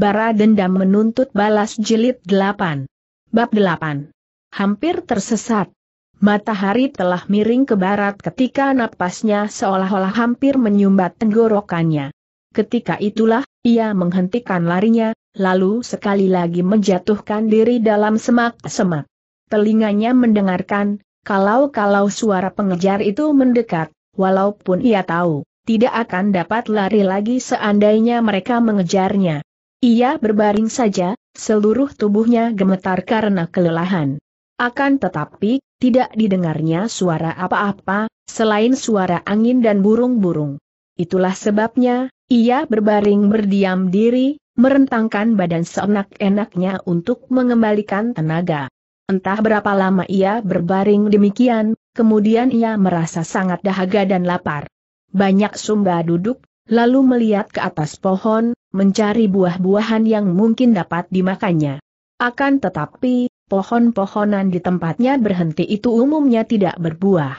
Bara Dendam Menuntut Balas Jilid 8. Bab 8. Hampir tersesat. Matahari telah miring ke barat ketika napasnya seolah-olah hampir menyumbat tenggorokannya. Ketika itulah, ia menghentikan larinya, lalu sekali lagi menjatuhkan diri dalam semak-semak. Telinganya mendengarkan, kalau-kalau suara pengejar itu mendekat, walaupun ia tahu, tidak akan dapat lari lagi seandainya mereka mengejarnya. Ia berbaring saja, seluruh tubuhnya gemetar karena kelelahan. Akan tetapi, tidak didengarnya suara apa-apa, selain suara angin dan burung-burung. Itulah sebabnya, ia berbaring berdiam diri, merentangkan badan seenak-enaknya untuk mengembalikan tenaga. Entah berapa lama ia berbaring demikian, kemudian ia merasa sangat dahaga dan lapar. Banyak sumba duduk, lalu melihat ke atas pohon, mencari buah-buahan yang mungkin dapat dimakannya. Akan tetapi, pohon-pohonan di tempatnya berhenti itu umumnya tidak berbuah.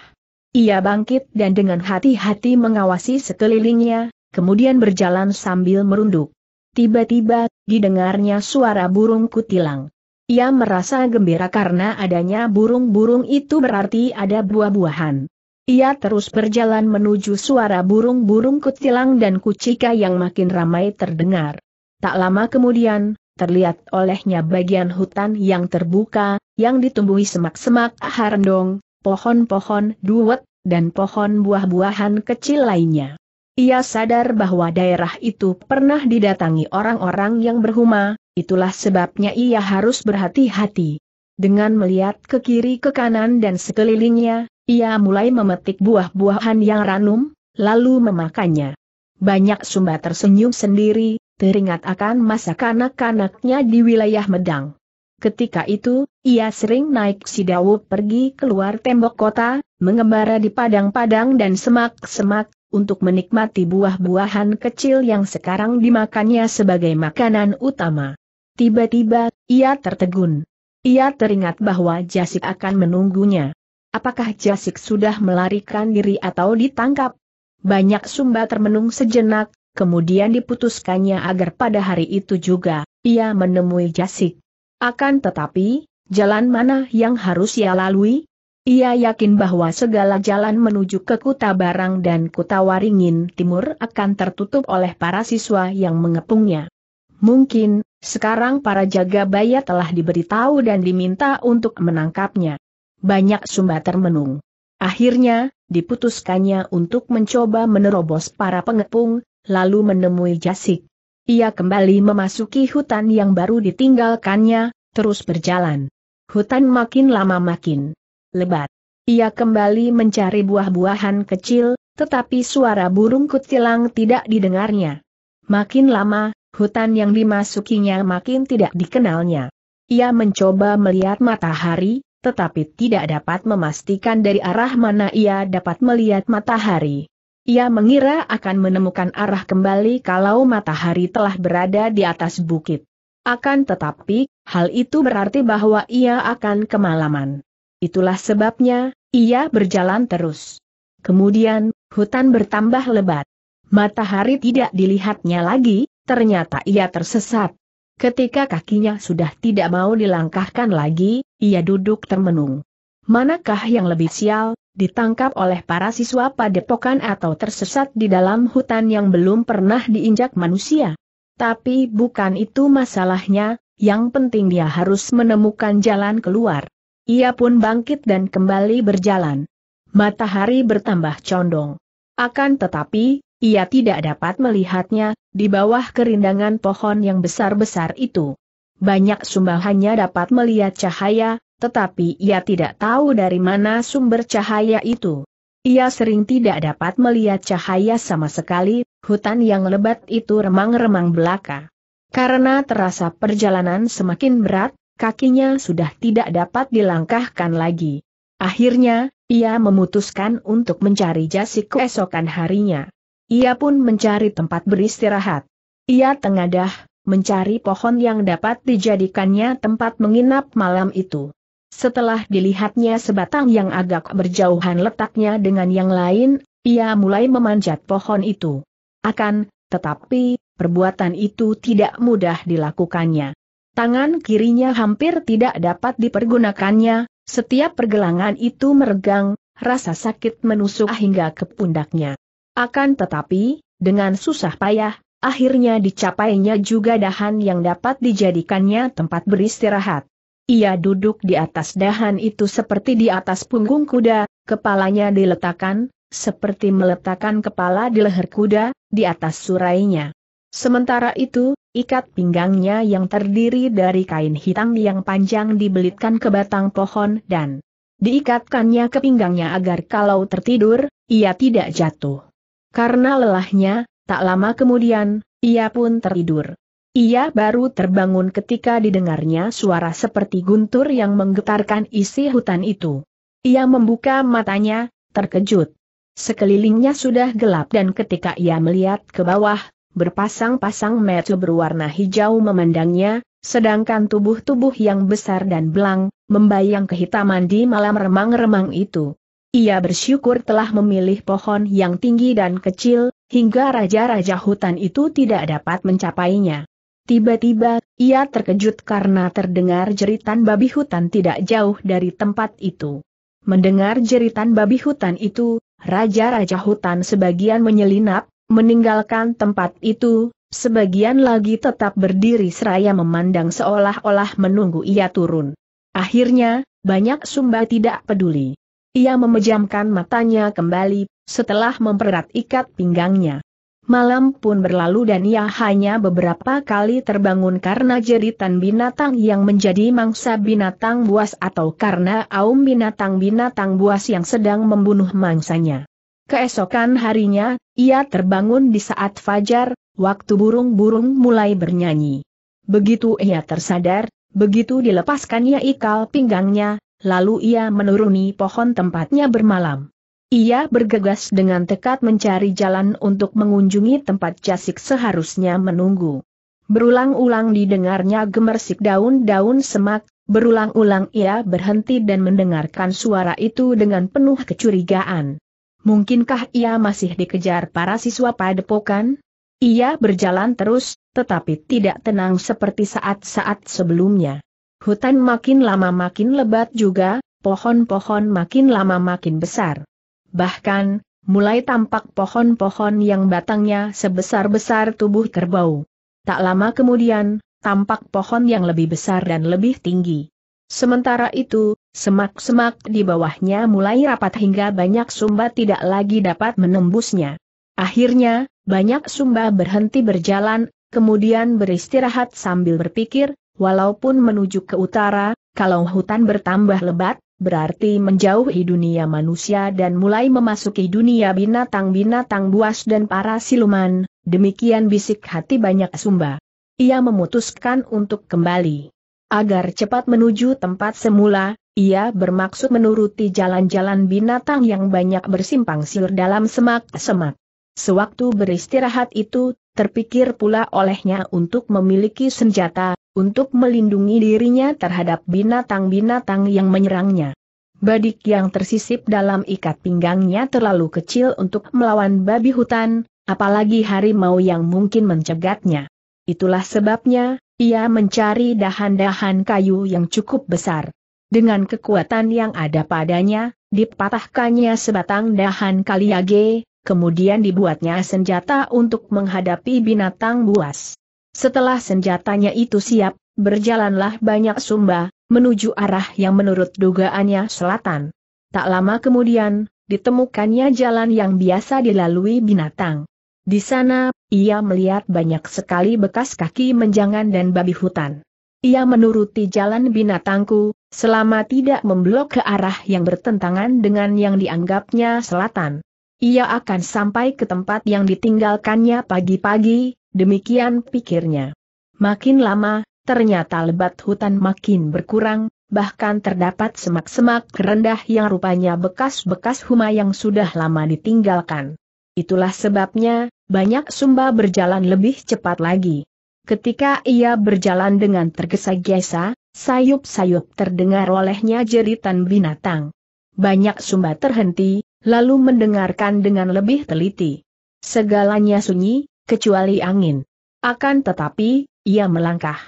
Ia bangkit dan dengan hati-hati mengawasi sekelilingnya, kemudian berjalan sambil merunduk. Tiba-tiba, didengarnya suara burung kutilang. Ia merasa gembira karena adanya burung-burung itu berarti ada buah-buahan. Ia terus berjalan menuju suara burung-burung kutilang dan kucika yang makin ramai terdengar. Tak lama kemudian, terlihat olehnya bagian hutan yang terbuka, yang ditumbuhi semak-semak harendong, pohon-pohon duwet, dan pohon buah-buahan kecil lainnya. Ia sadar bahwa daerah itu pernah didatangi orang-orang yang berhuma, itulah sebabnya ia harus berhati-hati. Dengan melihat ke kiri ke kanan dan sekelilingnya, ia mulai memetik buah-buahan yang ranum, lalu memakannya. Banyak Sumba tersenyum sendiri, teringat akan masa kanak-kanaknya di wilayah Medang. Ketika itu, ia sering naik Sidawu pergi keluar tembok kota, mengembara di padang-padang dan semak-semak, untuk menikmati buah-buahan kecil yang sekarang dimakannya sebagai makanan utama. Tiba-tiba, ia tertegun. Ia teringat bahwa Jasik akan menunggunya. Apakah Jasik sudah melarikan diri atau ditangkap? Banyak Sumba termenung sejenak, kemudian diputuskannya agar pada hari itu juga, ia menemui Jasik. Akan tetapi, jalan mana yang harus ia lalui? Ia yakin bahwa segala jalan menuju ke Kuta Barang dan Kuta Waringin Timur akan tertutup oleh para siswa yang mengepungnya. Mungkin, sekarang para jaga baya telah diberitahu dan diminta untuk menangkapnya banyak sumba termenung. Akhirnya, diputuskannya untuk mencoba menerobos para pengepung, lalu menemui Jasik. Ia kembali memasuki hutan yang baru ditinggalkannya, terus berjalan. Hutan makin lama makin lebat. Ia kembali mencari buah-buahan kecil, tetapi suara burung kutilang tidak didengarnya. Makin lama, hutan yang dimasukinya makin tidak dikenalnya. Ia mencoba melihat matahari, tetapi tidak dapat memastikan dari arah mana ia dapat melihat matahari. Ia mengira akan menemukan arah kembali kalau matahari telah berada di atas bukit. Akan tetapi, hal itu berarti bahwa ia akan kemalaman. Itulah sebabnya, ia berjalan terus. Kemudian, hutan bertambah lebat. Matahari tidak dilihatnya lagi, ternyata ia tersesat. Ketika kakinya sudah tidak mau dilangkahkan lagi, ia duduk termenung. Manakah yang lebih sial, ditangkap oleh para siswa padepokan atau tersesat di dalam hutan yang belum pernah diinjak manusia? Tapi bukan itu masalahnya, yang penting dia harus menemukan jalan keluar. Ia pun bangkit dan kembali berjalan. Matahari bertambah condong. Akan tetapi, ia tidak dapat melihatnya, di bawah kerindangan pohon yang besar-besar itu. Banyak sumbahannya dapat melihat cahaya, tetapi ia tidak tahu dari mana sumber cahaya itu. Ia sering tidak dapat melihat cahaya sama sekali, hutan yang lebat itu remang-remang belaka. Karena terasa perjalanan semakin berat, kakinya sudah tidak dapat dilangkahkan lagi. Akhirnya, ia memutuskan untuk mencari jasik keesokan harinya. Ia pun mencari tempat beristirahat. Ia tengadah, mencari pohon yang dapat dijadikannya tempat menginap malam itu. Setelah dilihatnya sebatang yang agak berjauhan letaknya dengan yang lain, ia mulai memanjat pohon itu. Akan, tetapi, perbuatan itu tidak mudah dilakukannya. Tangan kirinya hampir tidak dapat dipergunakannya, setiap pergelangan itu meregang, rasa sakit menusuk hingga ke pundaknya. Akan tetapi, dengan susah payah, akhirnya dicapainya juga dahan yang dapat dijadikannya tempat beristirahat. Ia duduk di atas dahan itu seperti di atas punggung kuda, kepalanya diletakkan, seperti meletakkan kepala di leher kuda, di atas surainya. Sementara itu, ikat pinggangnya yang terdiri dari kain hitam yang panjang dibelitkan ke batang pohon dan diikatkannya ke pinggangnya agar kalau tertidur, ia tidak jatuh. Karena lelahnya, tak lama kemudian, ia pun tertidur. Ia baru terbangun ketika didengarnya suara seperti guntur yang menggetarkan isi hutan itu. Ia membuka matanya, terkejut. Sekelilingnya sudah gelap dan ketika ia melihat ke bawah, berpasang-pasang metu berwarna hijau memandangnya, sedangkan tubuh-tubuh yang besar dan belang, membayang kehitaman di malam remang-remang itu. Ia bersyukur telah memilih pohon yang tinggi dan kecil, hingga raja-raja hutan itu tidak dapat mencapainya. Tiba-tiba, ia terkejut karena terdengar jeritan babi hutan tidak jauh dari tempat itu. Mendengar jeritan babi hutan itu, raja-raja hutan sebagian menyelinap, meninggalkan tempat itu, sebagian lagi tetap berdiri seraya memandang seolah-olah menunggu ia turun. Akhirnya, banyak sumba tidak peduli. Ia memejamkan matanya kembali, setelah mempererat ikat pinggangnya. Malam pun berlalu dan ia hanya beberapa kali terbangun karena jeritan binatang yang menjadi mangsa binatang buas atau karena aum binatang-binatang buas yang sedang membunuh mangsanya. Keesokan harinya, ia terbangun di saat fajar, waktu burung-burung mulai bernyanyi. Begitu ia tersadar, begitu dilepaskannya ikal pinggangnya, lalu ia menuruni pohon tempatnya bermalam. Ia bergegas dengan tekad mencari jalan untuk mengunjungi tempat jasik seharusnya menunggu. Berulang-ulang didengarnya gemersik daun-daun semak, berulang-ulang ia berhenti dan mendengarkan suara itu dengan penuh kecurigaan. Mungkinkah ia masih dikejar para siswa padepokan? Ia berjalan terus, tetapi tidak tenang seperti saat-saat sebelumnya. Hutan makin lama makin lebat juga, pohon-pohon makin lama makin besar. Bahkan, mulai tampak pohon-pohon yang batangnya sebesar-besar tubuh kerbau. Tak lama kemudian, tampak pohon yang lebih besar dan lebih tinggi. Sementara itu, semak-semak di bawahnya mulai rapat hingga banyak sumba tidak lagi dapat menembusnya. Akhirnya, banyak sumba berhenti berjalan, kemudian beristirahat sambil berpikir, walaupun menuju ke utara, kalau hutan bertambah lebat, berarti menjauhi dunia manusia dan mulai memasuki dunia binatang-binatang buas dan para siluman, demikian bisik hati banyak sumba. Ia memutuskan untuk kembali. Agar cepat menuju tempat semula, ia bermaksud menuruti jalan-jalan binatang yang banyak bersimpang siur dalam semak-semak. Sewaktu beristirahat itu, terpikir pula olehnya untuk memiliki senjata, untuk melindungi dirinya terhadap binatang-binatang yang menyerangnya. Badik yang tersisip dalam ikat pinggangnya terlalu kecil untuk melawan babi hutan, apalagi harimau yang mungkin mencegatnya. Itulah sebabnya, ia mencari dahan-dahan kayu yang cukup besar. Dengan kekuatan yang ada padanya, dipatahkannya sebatang dahan kaliage, kemudian dibuatnya senjata untuk menghadapi binatang buas. Setelah senjatanya itu siap, berjalanlah banyak sumba, menuju arah yang menurut dugaannya selatan. Tak lama kemudian, ditemukannya jalan yang biasa dilalui binatang. Di sana, ia melihat banyak sekali bekas kaki menjangan dan babi hutan. Ia menuruti jalan binatangku, selama tidak memblok ke arah yang bertentangan dengan yang dianggapnya selatan. Ia akan sampai ke tempat yang ditinggalkannya pagi-pagi, Demikian pikirnya. Makin lama, ternyata lebat hutan makin berkurang, bahkan terdapat semak-semak rendah yang rupanya bekas-bekas huma yang sudah lama ditinggalkan. Itulah sebabnya, banyak sumba berjalan lebih cepat lagi. Ketika ia berjalan dengan tergesa-gesa, sayup-sayup terdengar olehnya jeritan binatang. Banyak sumba terhenti, lalu mendengarkan dengan lebih teliti. Segalanya sunyi, kecuali angin. Akan tetapi, ia melangkah.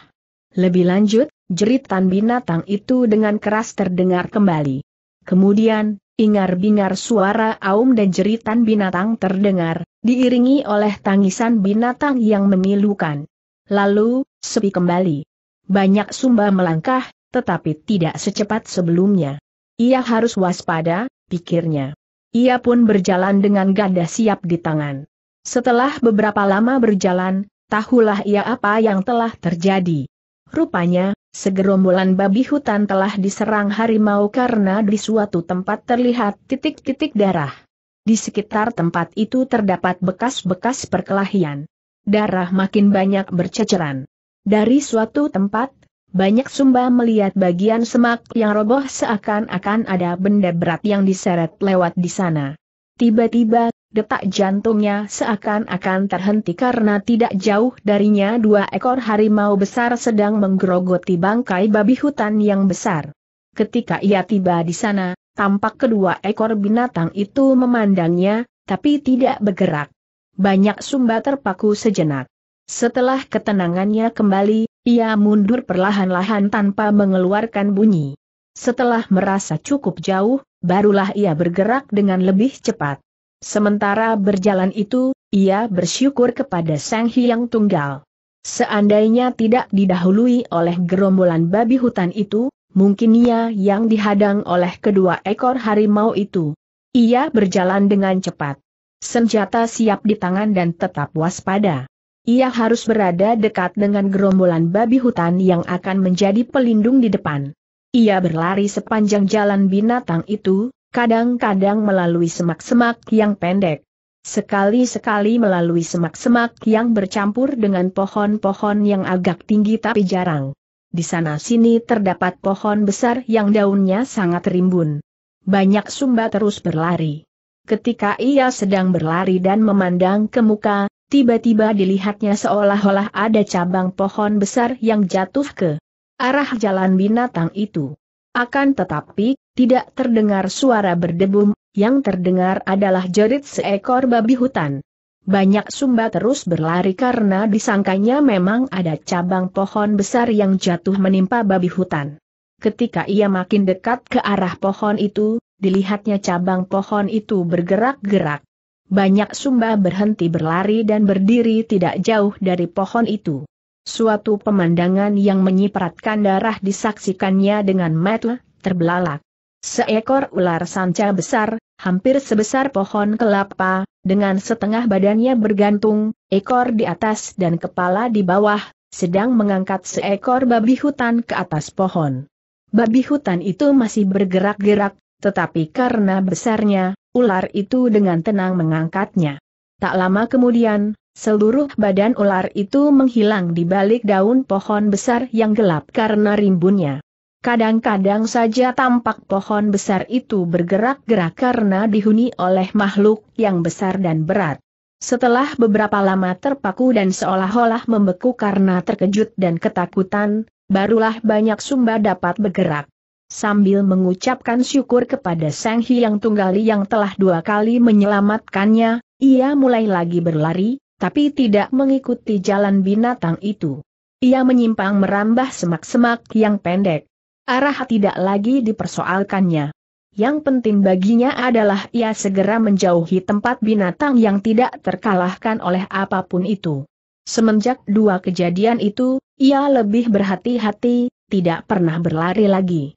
Lebih lanjut, jeritan binatang itu dengan keras terdengar kembali. Kemudian, ingar-bingar suara aum dan jeritan binatang terdengar, diiringi oleh tangisan binatang yang memilukan. Lalu, sepi kembali. Banyak sumba melangkah, tetapi tidak secepat sebelumnya. Ia harus waspada, pikirnya. Ia pun berjalan dengan ganda siap di tangan. Setelah beberapa lama berjalan, tahulah ia apa yang telah terjadi. Rupanya, segerombolan babi hutan telah diserang harimau karena di suatu tempat terlihat titik-titik darah. Di sekitar tempat itu terdapat bekas-bekas perkelahian. Darah makin banyak berceceran. Dari suatu tempat, banyak sumba melihat bagian semak yang roboh seakan-akan ada benda berat yang diseret lewat di sana. Tiba-tiba detak jantungnya seakan-akan terhenti karena tidak jauh darinya dua ekor harimau besar sedang menggerogoti bangkai babi hutan yang besar. Ketika ia tiba di sana, tampak kedua ekor binatang itu memandangnya, tapi tidak bergerak. Banyak sumba terpaku sejenak. Setelah ketenangannya kembali, ia mundur perlahan-lahan tanpa mengeluarkan bunyi. Setelah merasa cukup jauh, barulah ia bergerak dengan lebih cepat. Sementara berjalan itu, ia bersyukur kepada Sang Hyang Tunggal. Seandainya tidak didahului oleh gerombolan babi hutan itu, mungkin ia yang dihadang oleh kedua ekor harimau itu. Ia berjalan dengan cepat. Senjata siap di tangan dan tetap waspada. Ia harus berada dekat dengan gerombolan babi hutan yang akan menjadi pelindung di depan. Ia berlari sepanjang jalan binatang itu, kadang-kadang melalui semak-semak yang pendek. Sekali-sekali melalui semak-semak yang bercampur dengan pohon-pohon yang agak tinggi tapi jarang. Di sana-sini terdapat pohon besar yang daunnya sangat rimbun. Banyak sumba terus berlari. Ketika ia sedang berlari dan memandang ke muka, tiba-tiba dilihatnya seolah-olah ada cabang pohon besar yang jatuh ke arah jalan binatang itu. Akan tetapi, tidak terdengar suara berdebum, yang terdengar adalah jerit seekor babi hutan. Banyak sumba terus berlari karena disangkanya memang ada cabang pohon besar yang jatuh menimpa babi hutan. Ketika ia makin dekat ke arah pohon itu, dilihatnya cabang pohon itu bergerak-gerak. Banyak sumba berhenti berlari dan berdiri tidak jauh dari pohon itu. Suatu pemandangan yang menyipratkan darah disaksikannya dengan mata terbelalak. Seekor ular sanca besar, hampir sebesar pohon kelapa, dengan setengah badannya bergantung, ekor di atas dan kepala di bawah, sedang mengangkat seekor babi hutan ke atas pohon. Babi hutan itu masih bergerak-gerak, tetapi karena besarnya, ular itu dengan tenang mengangkatnya. Tak lama kemudian, Seluruh badan ular itu menghilang di balik daun pohon besar yang gelap karena rimbunnya. Kadang-kadang saja tampak pohon besar itu bergerak-gerak karena dihuni oleh makhluk yang besar dan berat. Setelah beberapa lama terpaku dan seolah-olah membeku karena terkejut dan ketakutan, barulah banyak sumba dapat bergerak. Sambil mengucapkan syukur kepada Sang Hyang Tunggali yang telah dua kali menyelamatkannya, ia mulai lagi berlari, tapi tidak mengikuti jalan binatang itu. Ia menyimpang merambah semak-semak yang pendek. Arah tidak lagi dipersoalkannya. Yang penting baginya adalah ia segera menjauhi tempat binatang yang tidak terkalahkan oleh apapun itu. Semenjak dua kejadian itu, ia lebih berhati-hati, tidak pernah berlari lagi.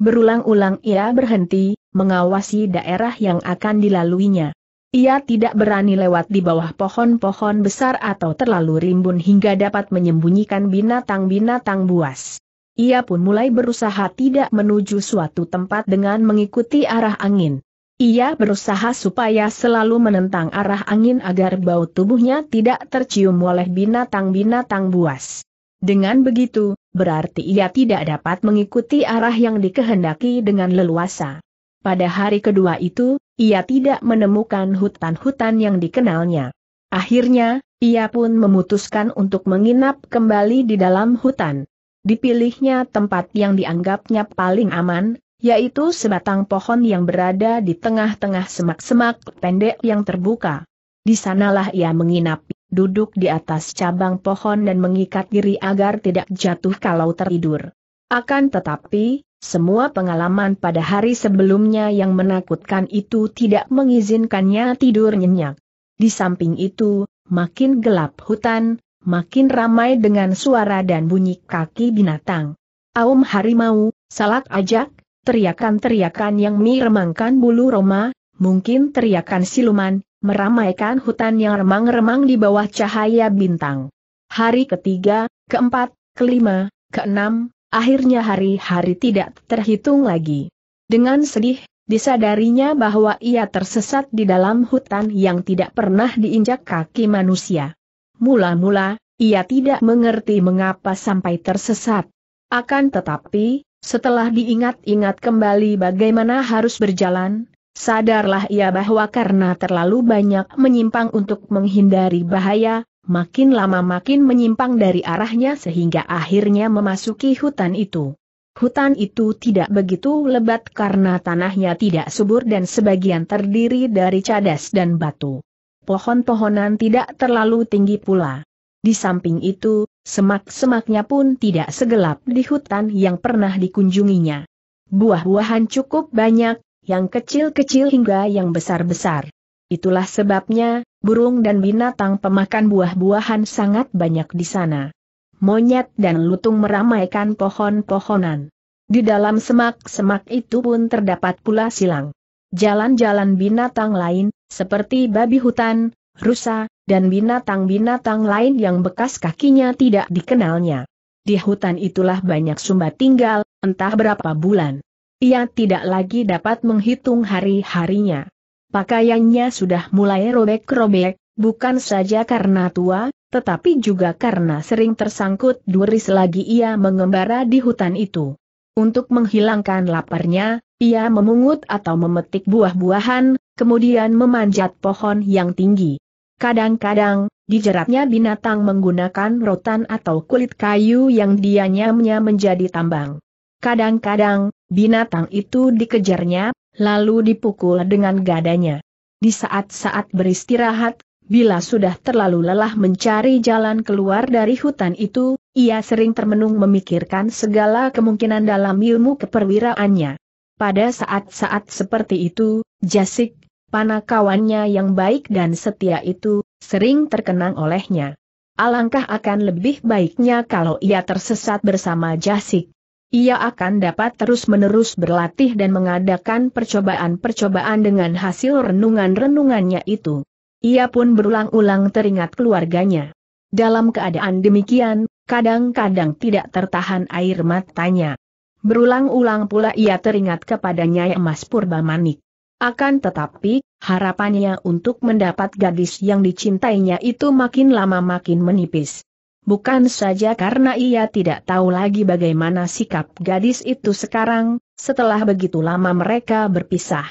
Berulang-ulang ia berhenti, mengawasi daerah yang akan dilaluinya. Ia tidak berani lewat di bawah pohon-pohon besar atau terlalu rimbun hingga dapat menyembunyikan binatang-binatang buas. Ia pun mulai berusaha tidak menuju suatu tempat dengan mengikuti arah angin. Ia berusaha supaya selalu menentang arah angin agar bau tubuhnya tidak tercium oleh binatang-binatang buas. Dengan begitu, berarti ia tidak dapat mengikuti arah yang dikehendaki dengan leluasa. Pada hari kedua itu, ia tidak menemukan hutan-hutan yang dikenalnya. Akhirnya, ia pun memutuskan untuk menginap kembali di dalam hutan. Dipilihnya tempat yang dianggapnya paling aman, yaitu sebatang pohon yang berada di tengah-tengah semak-semak pendek yang terbuka. Di sanalah ia menginap, duduk di atas cabang pohon dan mengikat diri agar tidak jatuh kalau tertidur. Akan tetapi, semua pengalaman pada hari sebelumnya yang menakutkan itu tidak mengizinkannya tidur nyenyak. Di samping itu, makin gelap hutan, makin ramai dengan suara dan bunyi kaki binatang. Aum harimau, salak ajak, teriakan-teriakan yang meremangkan bulu Roma, mungkin teriakan siluman, meramaikan hutan yang remang-remang di bawah cahaya bintang. Hari ketiga, keempat, kelima, keenam, Akhirnya hari-hari tidak terhitung lagi. Dengan sedih, disadarinya bahwa ia tersesat di dalam hutan yang tidak pernah diinjak kaki manusia. Mula-mula, ia tidak mengerti mengapa sampai tersesat. Akan tetapi, setelah diingat-ingat kembali bagaimana harus berjalan, sadarlah ia bahwa karena terlalu banyak menyimpang untuk menghindari bahaya, makin lama makin menyimpang dari arahnya sehingga akhirnya memasuki hutan itu. Hutan itu tidak begitu lebat karena tanahnya tidak subur dan sebagian terdiri dari cadas dan batu. Pohon-pohonan tidak terlalu tinggi pula. Di samping itu, semak-semaknya pun tidak segelap di hutan yang pernah dikunjunginya. Buah-buahan cukup banyak, yang kecil-kecil hingga yang besar-besar. Itulah sebabnya, burung dan binatang pemakan buah-buahan sangat banyak di sana. Monyet dan lutung meramaikan pohon-pohonan. Di dalam semak-semak itu pun terdapat pula silang. Jalan-jalan binatang lain, seperti babi hutan, rusa, dan binatang-binatang lain yang bekas kakinya tidak dikenalnya. Di hutan itulah banyak Sumba tinggal, entah berapa bulan. Ia tidak lagi dapat menghitung hari-harinya. Pakaiannya sudah mulai robek-robek, bukan saja karena tua, tetapi juga karena sering tersangkut duri selagi ia mengembara di hutan itu. Untuk menghilangkan laparnya, ia memungut atau memetik buah-buahan, kemudian memanjat pohon yang tinggi. Kadang-kadang, dijeratnya binatang menggunakan rotan atau kulit kayu yang dianyamnya menjadi tambang. Kadang-kadang, binatang itu dikejarnya, lalu dipukul dengan gadanya. Di saat-saat beristirahat, bila sudah terlalu lelah mencari jalan keluar dari hutan itu, ia sering termenung memikirkan segala kemungkinan dalam ilmu keperwiraannya. Pada saat-saat seperti itu, Jasik, panakawannya yang baik dan setia itu, sering terkenang olehnya. Alangkah akan lebih baiknya kalau ia tersesat bersama Jasik ia akan dapat terus-menerus berlatih dan mengadakan percobaan-percobaan dengan hasil renungan-renungannya itu. Ia pun berulang-ulang teringat keluarganya. Dalam keadaan demikian, kadang-kadang tidak tertahan air matanya. Berulang-ulang pula ia teringat kepada Nyai Emas Purba Manik. Akan tetapi, harapannya untuk mendapat gadis yang dicintainya itu makin lama makin menipis bukan saja karena ia tidak tahu lagi bagaimana sikap gadis itu sekarang, setelah begitu lama mereka berpisah.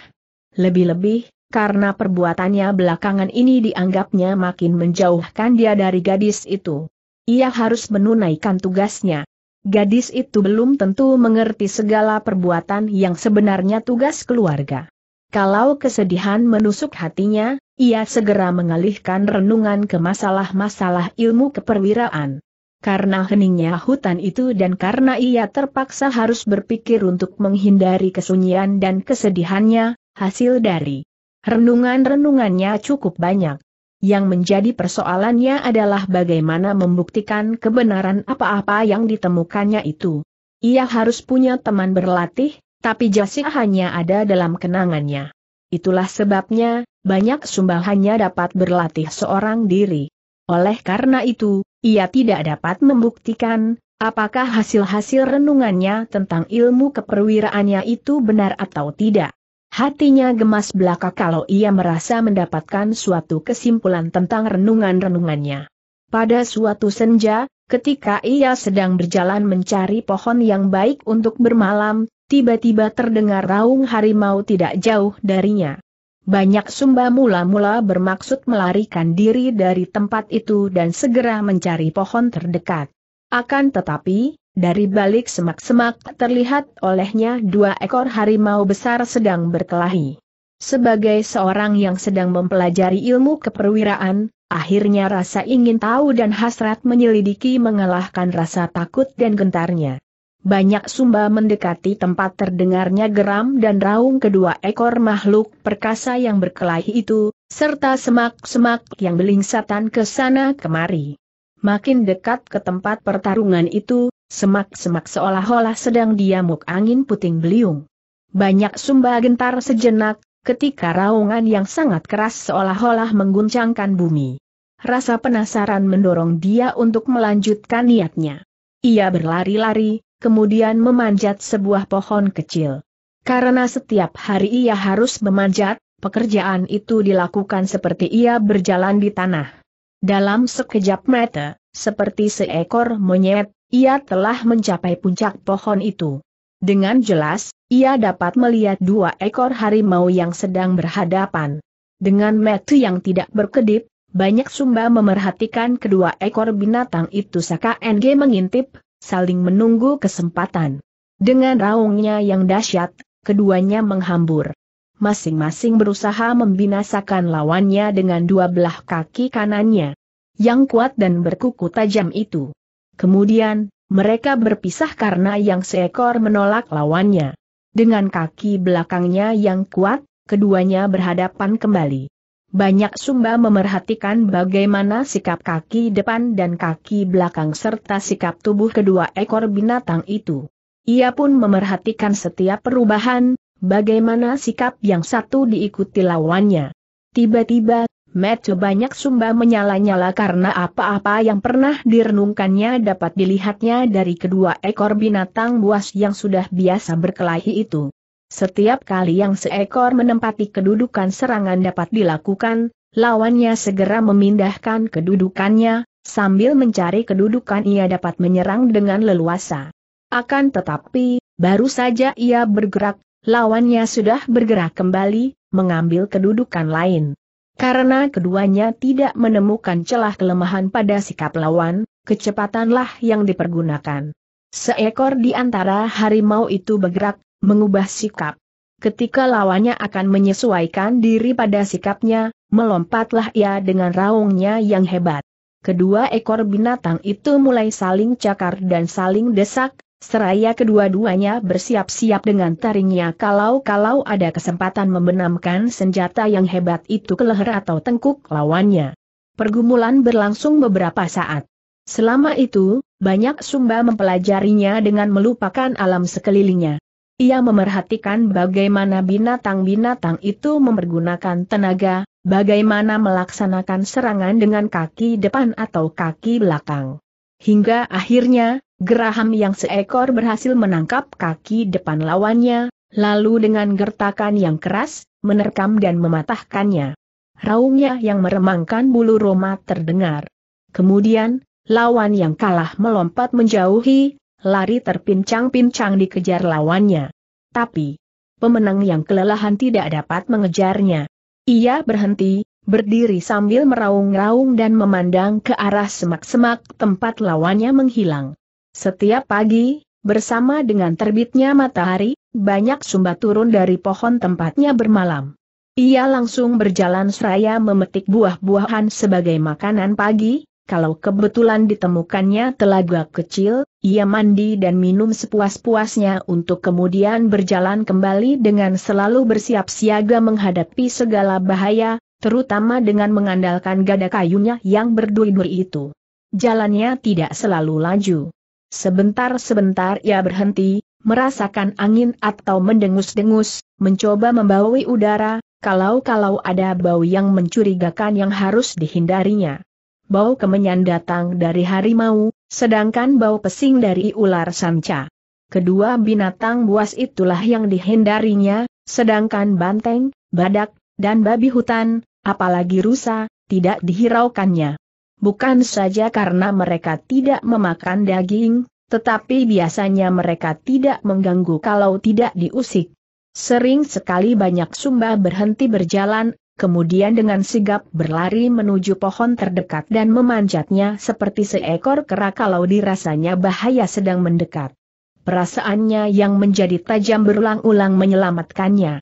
Lebih-lebih, karena perbuatannya belakangan ini dianggapnya makin menjauhkan dia dari gadis itu. Ia harus menunaikan tugasnya. Gadis itu belum tentu mengerti segala perbuatan yang sebenarnya tugas keluarga. Kalau kesedihan menusuk hatinya, ia segera mengalihkan renungan ke masalah-masalah ilmu keperwiraan. Karena heningnya hutan itu dan karena ia terpaksa harus berpikir untuk menghindari kesunyian dan kesedihannya, hasil dari renungan-renungannya cukup banyak. Yang menjadi persoalannya adalah bagaimana membuktikan kebenaran apa-apa yang ditemukannya itu. Ia harus punya teman berlatih, tapi jasik hanya ada dalam kenangannya. Itulah sebabnya, banyak Sumba hanya dapat berlatih seorang diri. Oleh karena itu, ia tidak dapat membuktikan, apakah hasil-hasil renungannya tentang ilmu keperwiraannya itu benar atau tidak. Hatinya gemas belaka kalau ia merasa mendapatkan suatu kesimpulan tentang renungan-renungannya. Pada suatu senja, ketika ia sedang berjalan mencari pohon yang baik untuk bermalam, tiba-tiba terdengar raung harimau tidak jauh darinya. Banyak sumba mula-mula bermaksud melarikan diri dari tempat itu dan segera mencari pohon terdekat. Akan tetapi, dari balik semak-semak terlihat olehnya dua ekor harimau besar sedang berkelahi. Sebagai seorang yang sedang mempelajari ilmu keperwiraan, akhirnya rasa ingin tahu dan hasrat menyelidiki mengalahkan rasa takut dan gentarnya. Banyak sumba mendekati tempat terdengarnya geram dan raung kedua ekor makhluk perkasa yang berkelahi itu, serta semak-semak yang belingsatan ke sana kemari. Makin dekat ke tempat pertarungan itu, semak-semak seolah-olah sedang diamuk angin puting beliung. Banyak sumba gentar sejenak, ketika raungan yang sangat keras seolah-olah mengguncangkan bumi. Rasa penasaran mendorong dia untuk melanjutkan niatnya. Ia berlari-lari, kemudian memanjat sebuah pohon kecil. Karena setiap hari ia harus memanjat, pekerjaan itu dilakukan seperti ia berjalan di tanah. Dalam sekejap mata, seperti seekor monyet, ia telah mencapai puncak pohon itu. Dengan jelas, ia dapat melihat dua ekor harimau yang sedang berhadapan. Dengan mata yang tidak berkedip, banyak sumba memerhatikan kedua ekor binatang itu Saka NG mengintip, saling menunggu kesempatan. Dengan raungnya yang dahsyat, keduanya menghambur. Masing-masing berusaha membinasakan lawannya dengan dua belah kaki kanannya. Yang kuat dan berkuku tajam itu. Kemudian, mereka berpisah karena yang seekor menolak lawannya. Dengan kaki belakangnya yang kuat, keduanya berhadapan kembali. Banyak Sumba memerhatikan bagaimana sikap kaki depan dan kaki belakang serta sikap tubuh kedua ekor binatang itu. Ia pun memerhatikan setiap perubahan, bagaimana sikap yang satu diikuti lawannya. Tiba-tiba, Matthew banyak Sumba menyala-nyala karena apa-apa yang pernah direnungkannya dapat dilihatnya dari kedua ekor binatang buas yang sudah biasa berkelahi itu. Setiap kali yang seekor menempati kedudukan serangan dapat dilakukan, lawannya segera memindahkan kedudukannya, sambil mencari kedudukan ia dapat menyerang dengan leluasa. Akan tetapi, baru saja ia bergerak, lawannya sudah bergerak kembali, mengambil kedudukan lain. Karena keduanya tidak menemukan celah kelemahan pada sikap lawan, kecepatanlah yang dipergunakan. Seekor di antara harimau itu bergerak, mengubah sikap. Ketika lawannya akan menyesuaikan diri pada sikapnya, melompatlah ia dengan raungnya yang hebat. Kedua ekor binatang itu mulai saling cakar dan saling desak, seraya kedua-duanya bersiap-siap dengan taringnya kalau-kalau ada kesempatan membenamkan senjata yang hebat itu ke leher atau tengkuk lawannya. Pergumulan berlangsung beberapa saat. Selama itu, banyak Sumba mempelajarinya dengan melupakan alam sekelilingnya. Ia memerhatikan bagaimana binatang-binatang itu mempergunakan tenaga, bagaimana melaksanakan serangan dengan kaki depan atau kaki belakang. Hingga akhirnya, geraham yang seekor berhasil menangkap kaki depan lawannya, lalu dengan gertakan yang keras, menerkam dan mematahkannya. Raungnya yang meremangkan bulu Roma terdengar. Kemudian, lawan yang kalah melompat menjauhi, lari terpincang-pincang dikejar lawannya. Tapi, pemenang yang kelelahan tidak dapat mengejarnya. Ia berhenti, berdiri sambil meraung-raung dan memandang ke arah semak-semak tempat lawannya menghilang. Setiap pagi, bersama dengan terbitnya matahari, banyak sumba turun dari pohon tempatnya bermalam. Ia langsung berjalan seraya memetik buah-buahan sebagai makanan pagi, kalau kebetulan ditemukannya telaga kecil, ia mandi dan minum sepuas-puasnya untuk kemudian berjalan kembali dengan selalu bersiap siaga menghadapi segala bahaya, terutama dengan mengandalkan gada kayunya yang berduri-duri itu. Jalannya tidak selalu laju. Sebentar-sebentar ia berhenti, merasakan angin atau mendengus-dengus, mencoba membaui udara, kalau-kalau ada bau yang mencurigakan yang harus dihindarinya bau kemenyan datang dari harimau, sedangkan bau pesing dari ular sanca. Kedua binatang buas itulah yang dihindarinya, sedangkan banteng, badak, dan babi hutan, apalagi rusa, tidak dihiraukannya. Bukan saja karena mereka tidak memakan daging, tetapi biasanya mereka tidak mengganggu kalau tidak diusik. Sering sekali banyak sumba berhenti berjalan, kemudian dengan sigap berlari menuju pohon terdekat dan memanjatnya seperti seekor kera kalau dirasanya bahaya sedang mendekat. Perasaannya yang menjadi tajam berulang-ulang menyelamatkannya.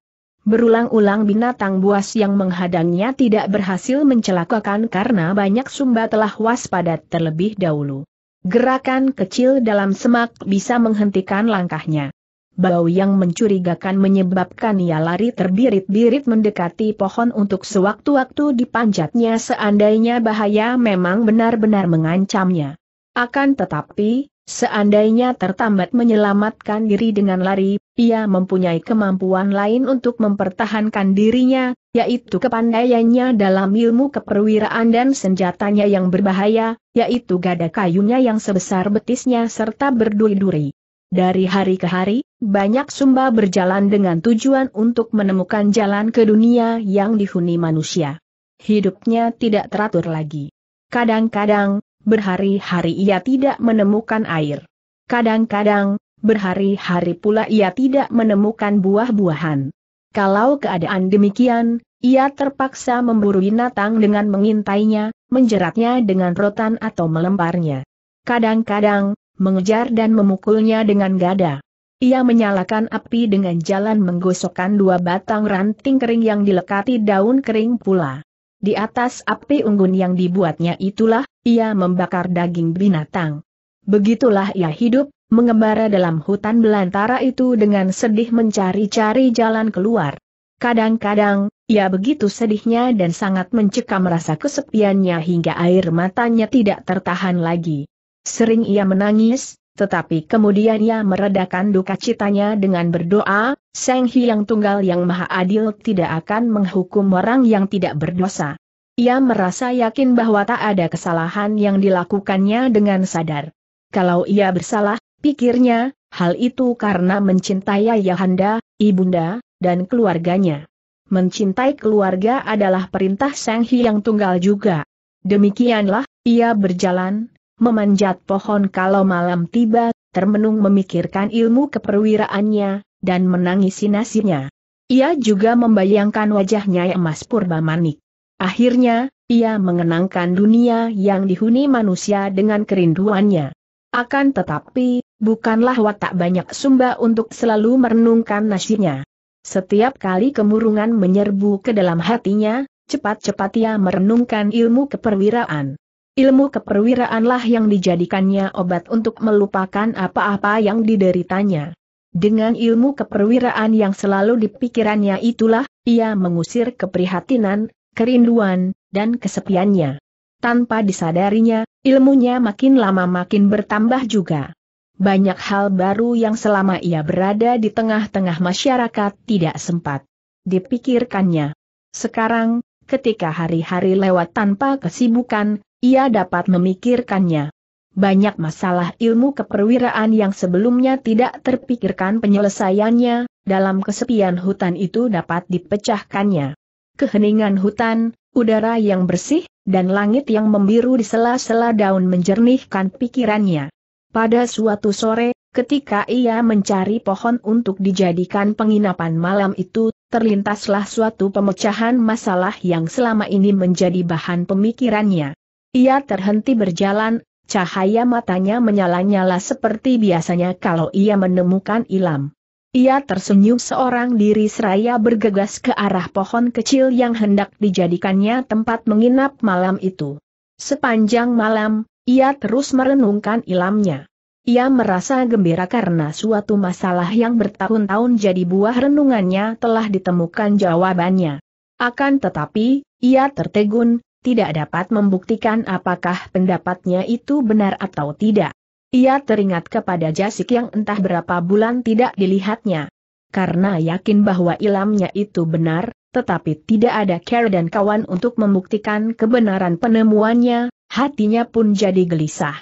Berulang-ulang binatang buas yang menghadangnya tidak berhasil mencelakakan karena banyak sumba telah waspada terlebih dahulu. Gerakan kecil dalam semak bisa menghentikan langkahnya bau yang mencurigakan menyebabkan ia lari terbirit-birit mendekati pohon untuk sewaktu-waktu dipanjatnya seandainya bahaya memang benar-benar mengancamnya. Akan tetapi, seandainya tertambat menyelamatkan diri dengan lari, ia mempunyai kemampuan lain untuk mempertahankan dirinya, yaitu kepandaiannya dalam ilmu keperwiraan dan senjatanya yang berbahaya, yaitu gada kayunya yang sebesar betisnya serta berduri-duri. Dari hari ke hari, banyak sumba berjalan dengan tujuan untuk menemukan jalan ke dunia yang dihuni manusia. Hidupnya tidak teratur lagi. Kadang-kadang, berhari-hari ia tidak menemukan air. Kadang-kadang, berhari-hari pula ia tidak menemukan buah-buahan. Kalau keadaan demikian, ia terpaksa memburu binatang dengan mengintainya, menjeratnya dengan rotan atau melemparnya. Kadang-kadang, mengejar dan memukulnya dengan gada. Ia menyalakan api dengan jalan menggosokkan dua batang ranting kering yang dilekati daun kering pula. Di atas api unggun yang dibuatnya itulah, ia membakar daging binatang. Begitulah ia hidup, mengembara dalam hutan belantara itu dengan sedih mencari-cari jalan keluar. Kadang-kadang, ia begitu sedihnya dan sangat mencekam rasa kesepiannya hingga air matanya tidak tertahan lagi. Sering ia menangis, tetapi kemudian ia meredakan duka citanya dengan berdoa, Seng Hyang Tunggal yang Maha Adil tidak akan menghukum orang yang tidak berdosa. Ia merasa yakin bahwa tak ada kesalahan yang dilakukannya dengan sadar. Kalau ia bersalah, pikirnya, hal itu karena mencintai Ayahanda, Ibunda, dan keluarganya. Mencintai keluarga adalah perintah Seng Hyang Tunggal juga. Demikianlah, ia berjalan, memanjat pohon kalau malam tiba, termenung memikirkan ilmu keperwiraannya, dan menangisi nasinya. Ia juga membayangkan wajahnya emas purba manik. Akhirnya, ia mengenangkan dunia yang dihuni manusia dengan kerinduannya. Akan tetapi, bukanlah watak banyak sumba untuk selalu merenungkan nasinya. Setiap kali kemurungan menyerbu ke dalam hatinya, cepat-cepat ia merenungkan ilmu keperwiraan. Ilmu keperwiraanlah yang dijadikannya obat untuk melupakan apa-apa yang dideritanya. Dengan ilmu keperwiraan yang selalu dipikirannya itulah, ia mengusir keprihatinan, kerinduan, dan kesepiannya. Tanpa disadarinya, ilmunya makin lama makin bertambah juga. Banyak hal baru yang selama ia berada di tengah-tengah masyarakat tidak sempat dipikirkannya. Sekarang, ketika hari-hari lewat tanpa kesibukan, ia dapat memikirkannya. Banyak masalah ilmu keperwiraan yang sebelumnya tidak terpikirkan penyelesaiannya, dalam kesepian hutan itu dapat dipecahkannya. Keheningan hutan, udara yang bersih, dan langit yang membiru di sela-sela daun menjernihkan pikirannya. Pada suatu sore, ketika ia mencari pohon untuk dijadikan penginapan malam itu, terlintaslah suatu pemecahan masalah yang selama ini menjadi bahan pemikirannya. Ia terhenti berjalan, cahaya matanya menyala-nyala seperti biasanya kalau ia menemukan Ilam. Ia tersenyum seorang diri seraya bergegas ke arah pohon kecil yang hendak dijadikannya tempat menginap malam itu. Sepanjang malam, ia terus merenungkan ilamnya. Ia merasa gembira karena suatu masalah yang bertahun-tahun jadi buah renungannya telah ditemukan jawabannya. Akan tetapi, ia tertegun, tidak dapat membuktikan apakah pendapatnya itu benar atau tidak. Ia teringat kepada Jasik yang entah berapa bulan tidak dilihatnya. Karena yakin bahwa ilamnya itu benar, tetapi tidak ada care dan kawan untuk membuktikan kebenaran penemuannya, hatinya pun jadi gelisah.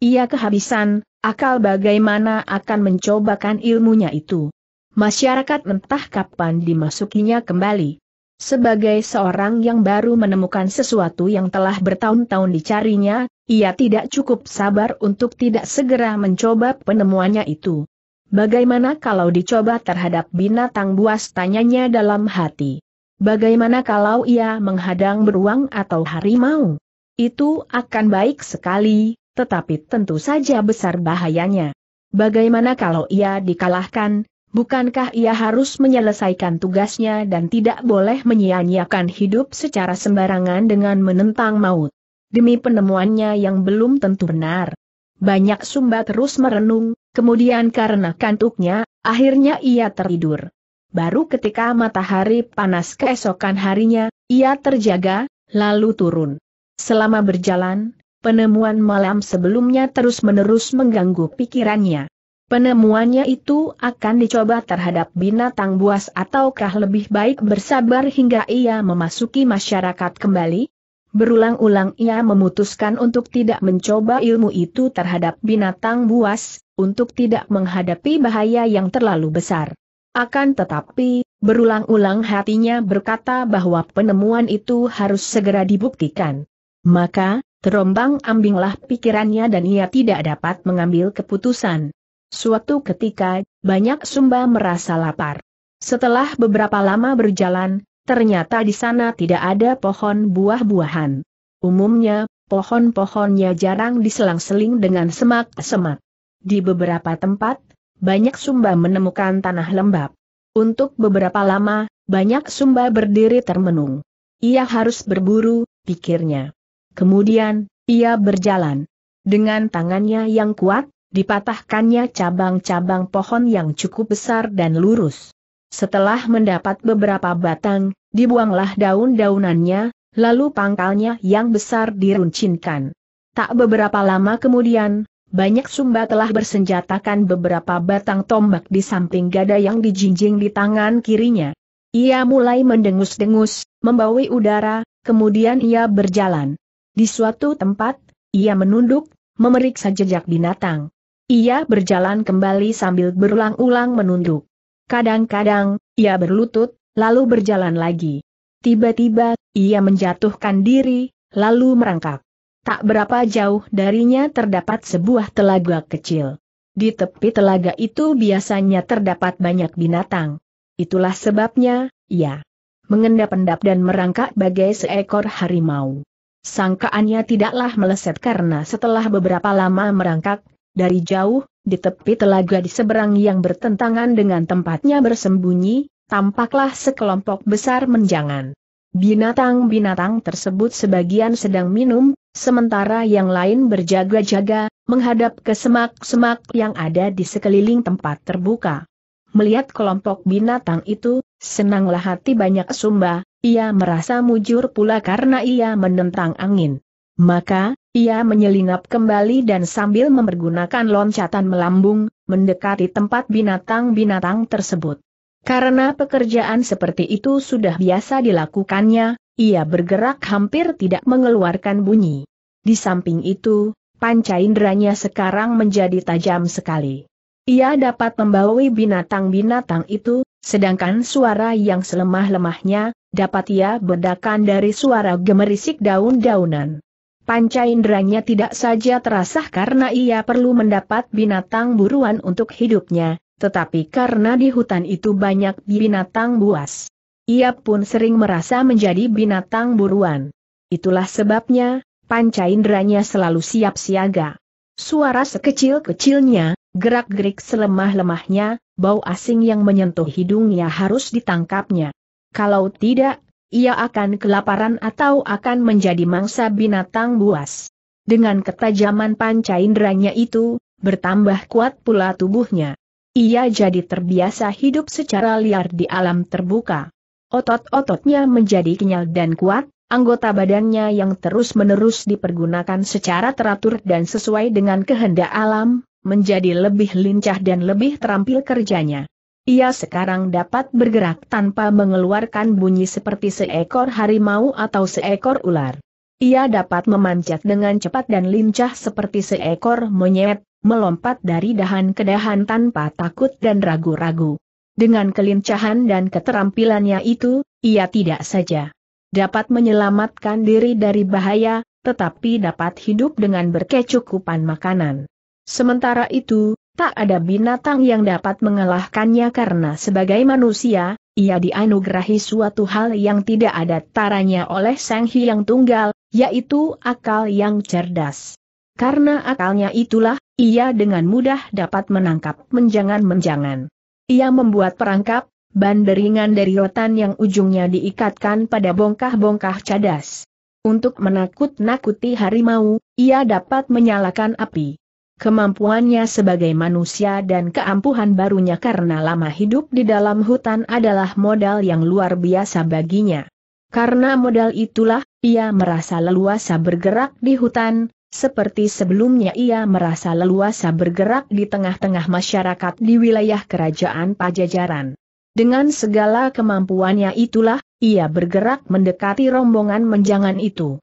Ia kehabisan, akal bagaimana akan mencobakan ilmunya itu. Masyarakat mentah kapan dimasukinya kembali. Sebagai seorang yang baru menemukan sesuatu yang telah bertahun-tahun dicarinya, ia tidak cukup sabar untuk tidak segera mencoba penemuannya itu. Bagaimana kalau dicoba terhadap binatang buas tanyanya dalam hati? Bagaimana kalau ia menghadang beruang atau harimau? Itu akan baik sekali, tetapi tentu saja besar bahayanya. Bagaimana kalau ia dikalahkan, Bukankah ia harus menyelesaikan tugasnya dan tidak boleh menyia-nyiakan hidup secara sembarangan dengan menentang maut? Demi penemuannya yang belum tentu benar. Banyak Sumba terus merenung, kemudian karena kantuknya, akhirnya ia tertidur. Baru ketika matahari panas keesokan harinya, ia terjaga, lalu turun. Selama berjalan, penemuan malam sebelumnya terus-menerus mengganggu pikirannya. Penemuannya itu akan dicoba terhadap binatang buas ataukah lebih baik bersabar hingga ia memasuki masyarakat kembali? Berulang-ulang ia memutuskan untuk tidak mencoba ilmu itu terhadap binatang buas, untuk tidak menghadapi bahaya yang terlalu besar. Akan tetapi, berulang-ulang hatinya berkata bahwa penemuan itu harus segera dibuktikan. Maka, terombang ambinglah pikirannya dan ia tidak dapat mengambil keputusan. Suatu ketika, banyak Sumba merasa lapar. Setelah beberapa lama berjalan, ternyata di sana tidak ada pohon buah-buahan. Umumnya, pohon-pohonnya jarang diselang-seling dengan semak-semak. Di beberapa tempat, banyak Sumba menemukan tanah lembab. Untuk beberapa lama, banyak Sumba berdiri termenung. Ia harus berburu, pikirnya. Kemudian, ia berjalan. Dengan tangannya yang kuat, dipatahkannya cabang-cabang pohon yang cukup besar dan lurus. Setelah mendapat beberapa batang, dibuanglah daun-daunannya, lalu pangkalnya yang besar diruncinkan. Tak beberapa lama kemudian, banyak sumba telah bersenjatakan beberapa batang tombak di samping gada yang dijinjing di tangan kirinya. Ia mulai mendengus-dengus, membawa udara, kemudian ia berjalan. Di suatu tempat, ia menunduk, memeriksa jejak binatang. Ia berjalan kembali sambil berulang-ulang menunduk. Kadang-kadang, ia berlutut, lalu berjalan lagi. Tiba-tiba, ia menjatuhkan diri, lalu merangkak. Tak berapa jauh darinya terdapat sebuah telaga kecil. Di tepi telaga itu biasanya terdapat banyak binatang. Itulah sebabnya, ia mengendap-endap dan merangkak bagai seekor harimau. Sangkaannya tidaklah meleset karena setelah beberapa lama merangkak, dari jauh, di tepi telaga di seberang yang bertentangan dengan tempatnya bersembunyi, tampaklah sekelompok besar menjangan. Binatang-binatang tersebut sebagian sedang minum, sementara yang lain berjaga-jaga, menghadap ke semak-semak yang ada di sekeliling tempat terbuka. Melihat kelompok binatang itu, senanglah hati banyak sumba, ia merasa mujur pula karena ia menentang angin. Maka, ia menyelinap kembali dan sambil mempergunakan loncatan melambung, mendekati tempat binatang-binatang tersebut. Karena pekerjaan seperti itu sudah biasa dilakukannya, ia bergerak hampir tidak mengeluarkan bunyi. Di samping itu, panca inderanya sekarang menjadi tajam sekali. Ia dapat membawai binatang-binatang itu, sedangkan suara yang selemah-lemahnya, dapat ia bedakan dari suara gemerisik daun-daunan. Panca inderanya tidak saja terasa karena ia perlu mendapat binatang buruan untuk hidupnya, tetapi karena di hutan itu banyak binatang buas. Ia pun sering merasa menjadi binatang buruan. Itulah sebabnya, panca inderanya selalu siap siaga. Suara sekecil-kecilnya, gerak-gerik selemah-lemahnya, bau asing yang menyentuh hidungnya harus ditangkapnya. Kalau tidak, ia akan kelaparan atau akan menjadi mangsa binatang buas. Dengan ketajaman panca inderanya itu, bertambah kuat pula tubuhnya. Ia jadi terbiasa hidup secara liar di alam terbuka. Otot-ototnya menjadi kenyal dan kuat, anggota badannya yang terus-menerus dipergunakan secara teratur dan sesuai dengan kehendak alam, menjadi lebih lincah dan lebih terampil kerjanya. Ia sekarang dapat bergerak tanpa mengeluarkan bunyi seperti seekor harimau atau seekor ular. Ia dapat memanjat dengan cepat dan lincah seperti seekor monyet, melompat dari dahan ke dahan tanpa takut dan ragu-ragu. Dengan kelincahan dan keterampilannya itu, ia tidak saja dapat menyelamatkan diri dari bahaya, tetapi dapat hidup dengan berkecukupan makanan. Sementara itu, Tak ada binatang yang dapat mengalahkannya karena sebagai manusia, ia dianugerahi suatu hal yang tidak ada taranya oleh Sang Hyang Tunggal, yaitu akal yang cerdas. Karena akalnya itulah, ia dengan mudah dapat menangkap menjangan-menjangan. Ia membuat perangkap, banderingan dari rotan yang ujungnya diikatkan pada bongkah-bongkah cadas. Untuk menakut-nakuti harimau, ia dapat menyalakan api. Kemampuannya sebagai manusia dan keampuhan barunya karena lama hidup di dalam hutan adalah modal yang luar biasa baginya. Karena modal itulah, ia merasa leluasa bergerak di hutan, seperti sebelumnya ia merasa leluasa bergerak di tengah-tengah masyarakat di wilayah kerajaan Pajajaran. Dengan segala kemampuannya itulah, ia bergerak mendekati rombongan menjangan itu.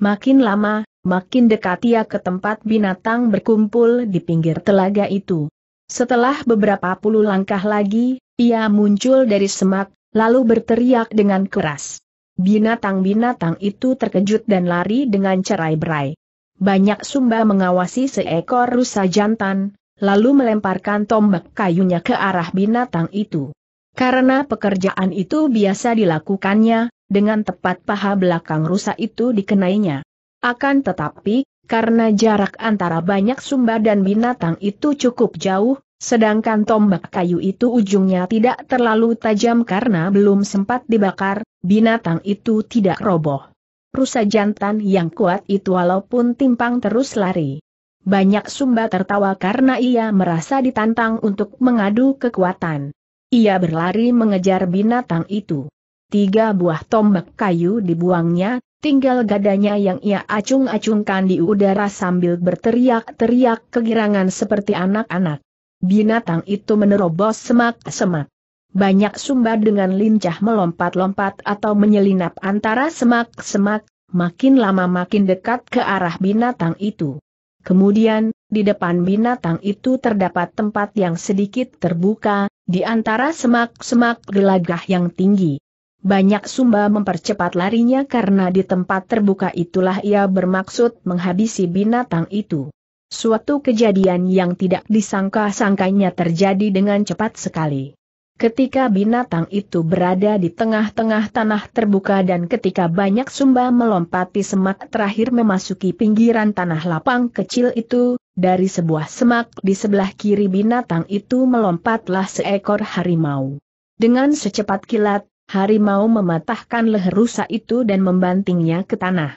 Makin lama, makin dekat ia ke tempat binatang berkumpul di pinggir telaga itu. Setelah beberapa puluh langkah lagi, ia muncul dari semak, lalu berteriak dengan keras. Binatang-binatang itu terkejut dan lari dengan cerai-berai. Banyak sumba mengawasi seekor rusa jantan, lalu melemparkan tombak kayunya ke arah binatang itu. Karena pekerjaan itu biasa dilakukannya, dengan tepat paha belakang rusa itu dikenainya. Akan tetapi, karena jarak antara banyak sumba dan binatang itu cukup jauh, sedangkan tombak kayu itu ujungnya tidak terlalu tajam karena belum sempat dibakar, binatang itu tidak roboh. Rusa jantan yang kuat itu walaupun timpang terus lari. Banyak sumba tertawa karena ia merasa ditantang untuk mengadu kekuatan. Ia berlari mengejar binatang itu tiga buah tombak kayu dibuangnya, tinggal gadanya yang ia acung-acungkan di udara sambil berteriak-teriak kegirangan seperti anak-anak. Binatang itu menerobos semak-semak. Banyak sumba dengan lincah melompat-lompat atau menyelinap antara semak-semak, makin lama makin dekat ke arah binatang itu. Kemudian, di depan binatang itu terdapat tempat yang sedikit terbuka, di antara semak-semak gelagah yang tinggi. Banyak Sumba mempercepat larinya karena di tempat terbuka itulah ia bermaksud menghabisi binatang itu. Suatu kejadian yang tidak disangka-sangkanya terjadi dengan cepat sekali. Ketika binatang itu berada di tengah-tengah tanah terbuka dan ketika banyak Sumba melompati semak terakhir memasuki pinggiran tanah lapang kecil itu, dari sebuah semak di sebelah kiri binatang itu melompatlah seekor harimau. Dengan secepat kilat, harimau mematahkan leher rusa itu dan membantingnya ke tanah.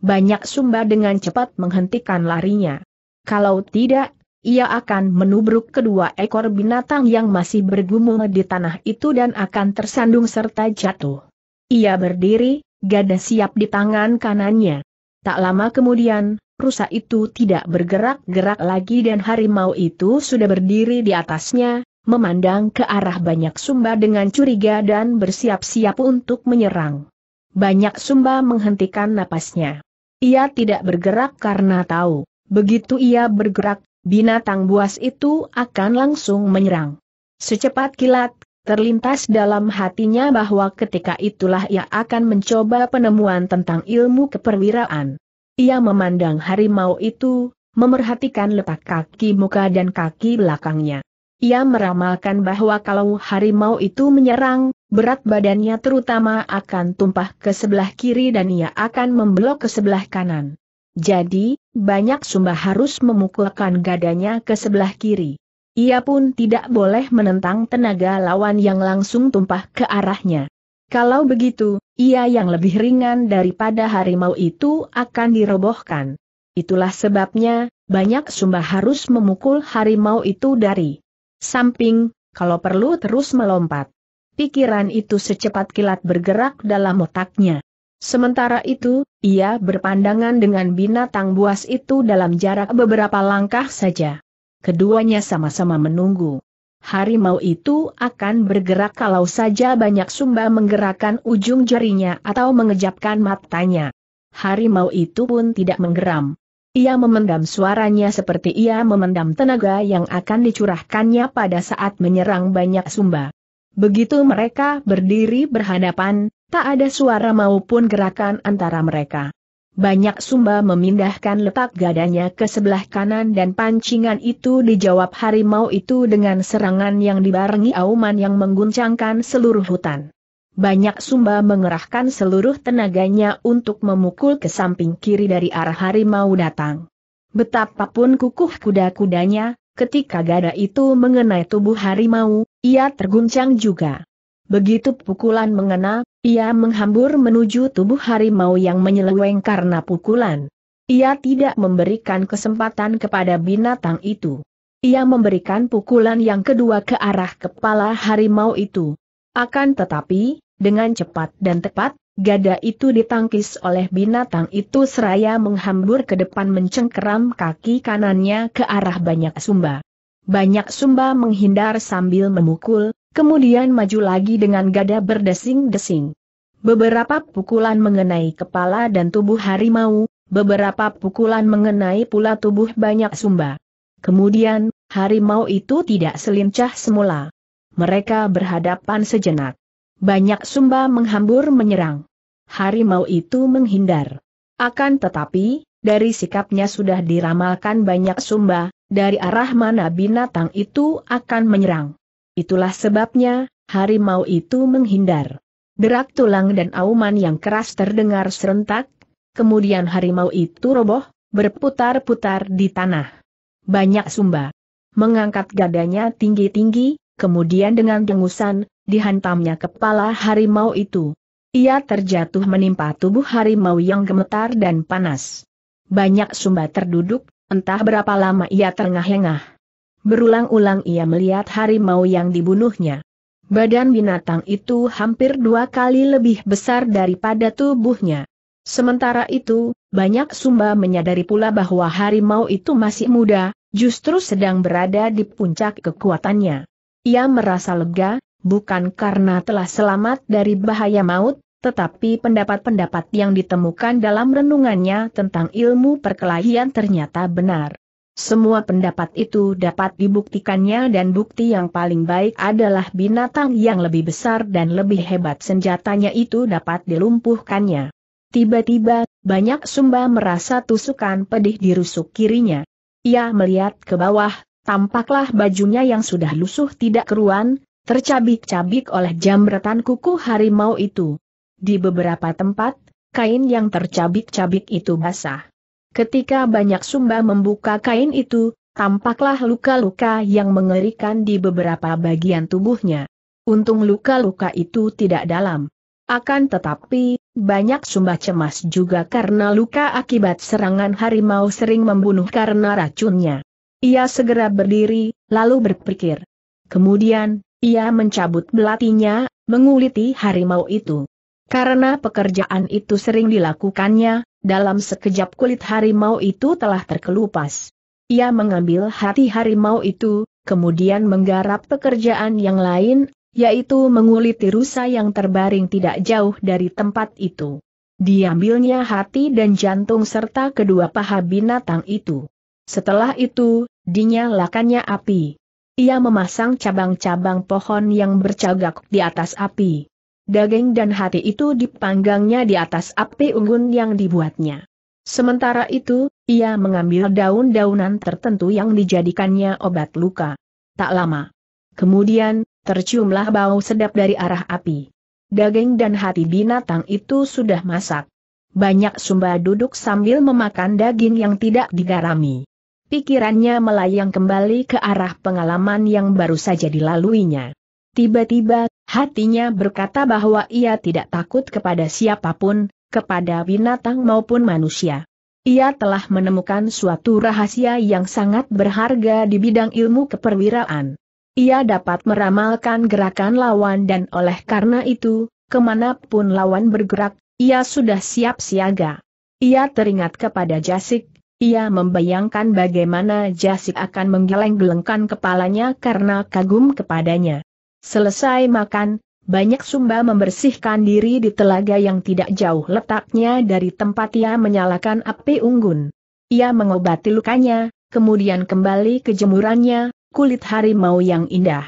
Banyak sumba dengan cepat menghentikan larinya. Kalau tidak, ia akan menubruk kedua ekor binatang yang masih bergumul di tanah itu dan akan tersandung serta jatuh. Ia berdiri, gada siap di tangan kanannya. Tak lama kemudian, rusa itu tidak bergerak-gerak lagi dan harimau itu sudah berdiri di atasnya, memandang ke arah banyak sumba dengan curiga dan bersiap-siap untuk menyerang. Banyak sumba menghentikan napasnya. Ia tidak bergerak karena tahu, begitu ia bergerak, binatang buas itu akan langsung menyerang. Secepat kilat, terlintas dalam hatinya bahwa ketika itulah ia akan mencoba penemuan tentang ilmu keperwiraan. Ia memandang harimau itu, memerhatikan letak kaki muka dan kaki belakangnya. Ia meramalkan bahwa kalau harimau itu menyerang, berat badannya terutama akan tumpah ke sebelah kiri dan ia akan membelok ke sebelah kanan. Jadi, banyak sumba harus memukulkan gadanya ke sebelah kiri. Ia pun tidak boleh menentang tenaga lawan yang langsung tumpah ke arahnya. Kalau begitu, ia yang lebih ringan daripada harimau itu akan dirobohkan. Itulah sebabnya, banyak sumba harus memukul harimau itu dari samping, kalau perlu terus melompat. Pikiran itu secepat kilat bergerak dalam otaknya. Sementara itu, ia berpandangan dengan binatang buas itu dalam jarak beberapa langkah saja. Keduanya sama-sama menunggu. Harimau itu akan bergerak kalau saja banyak sumba menggerakkan ujung jarinya atau mengejapkan matanya. Harimau itu pun tidak menggeram. Ia memendam suaranya seperti ia memendam tenaga yang akan dicurahkannya pada saat menyerang banyak sumba. Begitu mereka berdiri berhadapan, tak ada suara maupun gerakan antara mereka. Banyak sumba memindahkan letak gadanya ke sebelah kanan dan pancingan itu dijawab harimau itu dengan serangan yang dibarengi auman yang mengguncangkan seluruh hutan banyak Sumba mengerahkan seluruh tenaganya untuk memukul ke samping kiri dari arah harimau datang. Betapapun kukuh kuda-kudanya, ketika gada itu mengenai tubuh harimau, ia terguncang juga. Begitu pukulan mengena, ia menghambur menuju tubuh harimau yang menyeleweng karena pukulan. Ia tidak memberikan kesempatan kepada binatang itu. Ia memberikan pukulan yang kedua ke arah kepala harimau itu. Akan tetapi, dengan cepat dan tepat, gada itu ditangkis oleh binatang itu seraya menghambur ke depan mencengkeram kaki kanannya ke arah banyak sumba. Banyak sumba menghindar sambil memukul, kemudian maju lagi dengan gada berdesing-desing. Beberapa pukulan mengenai kepala dan tubuh harimau, beberapa pukulan mengenai pula tubuh banyak sumba. Kemudian, harimau itu tidak selincah semula. Mereka berhadapan sejenak. Banyak sumba menghambur menyerang. Harimau itu menghindar. Akan tetapi, dari sikapnya sudah diramalkan banyak sumba, dari arah mana binatang itu akan menyerang. Itulah sebabnya, harimau itu menghindar. Derak tulang dan auman yang keras terdengar serentak, kemudian harimau itu roboh, berputar-putar di tanah. Banyak sumba. Mengangkat gadanya tinggi-tinggi, kemudian dengan dengusan, dihantamnya kepala harimau itu. Ia terjatuh menimpa tubuh harimau yang gemetar dan panas. Banyak sumba terduduk, entah berapa lama ia terengah-engah. Berulang-ulang ia melihat harimau yang dibunuhnya. Badan binatang itu hampir dua kali lebih besar daripada tubuhnya. Sementara itu, banyak sumba menyadari pula bahwa harimau itu masih muda, justru sedang berada di puncak kekuatannya. Ia merasa lega, bukan karena telah selamat dari bahaya maut, tetapi pendapat-pendapat yang ditemukan dalam renungannya tentang ilmu perkelahian ternyata benar. Semua pendapat itu dapat dibuktikannya dan bukti yang paling baik adalah binatang yang lebih besar dan lebih hebat senjatanya itu dapat dilumpuhkannya. Tiba-tiba, banyak sumba merasa tusukan pedih di rusuk kirinya. Ia melihat ke bawah, tampaklah bajunya yang sudah lusuh tidak keruan, tercabik-cabik oleh jamretan kuku harimau itu. Di beberapa tempat, kain yang tercabik-cabik itu basah. Ketika banyak sumba membuka kain itu, tampaklah luka-luka yang mengerikan di beberapa bagian tubuhnya. Untung luka-luka itu tidak dalam. Akan tetapi, banyak sumba cemas juga karena luka akibat serangan harimau sering membunuh karena racunnya. Ia segera berdiri, lalu berpikir. Kemudian, ia mencabut belatinya, menguliti harimau itu. Karena pekerjaan itu sering dilakukannya, dalam sekejap kulit harimau itu telah terkelupas. Ia mengambil hati harimau itu, kemudian menggarap pekerjaan yang lain, yaitu menguliti rusa yang terbaring tidak jauh dari tempat itu. Diambilnya hati dan jantung serta kedua paha binatang itu. Setelah itu, dinyalakannya api. Ia memasang cabang-cabang pohon yang bercagak di atas api. Daging dan hati itu dipanggangnya di atas api unggun yang dibuatnya. Sementara itu, ia mengambil daun-daunan tertentu yang dijadikannya obat luka. Tak lama. Kemudian, terciumlah bau sedap dari arah api. Daging dan hati binatang itu sudah masak. Banyak sumba duduk sambil memakan daging yang tidak digarami. Pikirannya melayang kembali ke arah pengalaman yang baru saja dilaluinya. Tiba-tiba, hatinya berkata bahwa ia tidak takut kepada siapapun, kepada binatang maupun manusia. Ia telah menemukan suatu rahasia yang sangat berharga di bidang ilmu keperwiraan. Ia dapat meramalkan gerakan lawan dan oleh karena itu, kemanapun lawan bergerak, ia sudah siap siaga. Ia teringat kepada Jasik, ia membayangkan bagaimana Jasik akan menggeleng-gelengkan kepalanya karena kagum kepadanya. Selesai makan, banyak sumba membersihkan diri di telaga yang tidak jauh letaknya dari tempat ia menyalakan api unggun. Ia mengobati lukanya, kemudian kembali ke jemurannya, kulit harimau yang indah.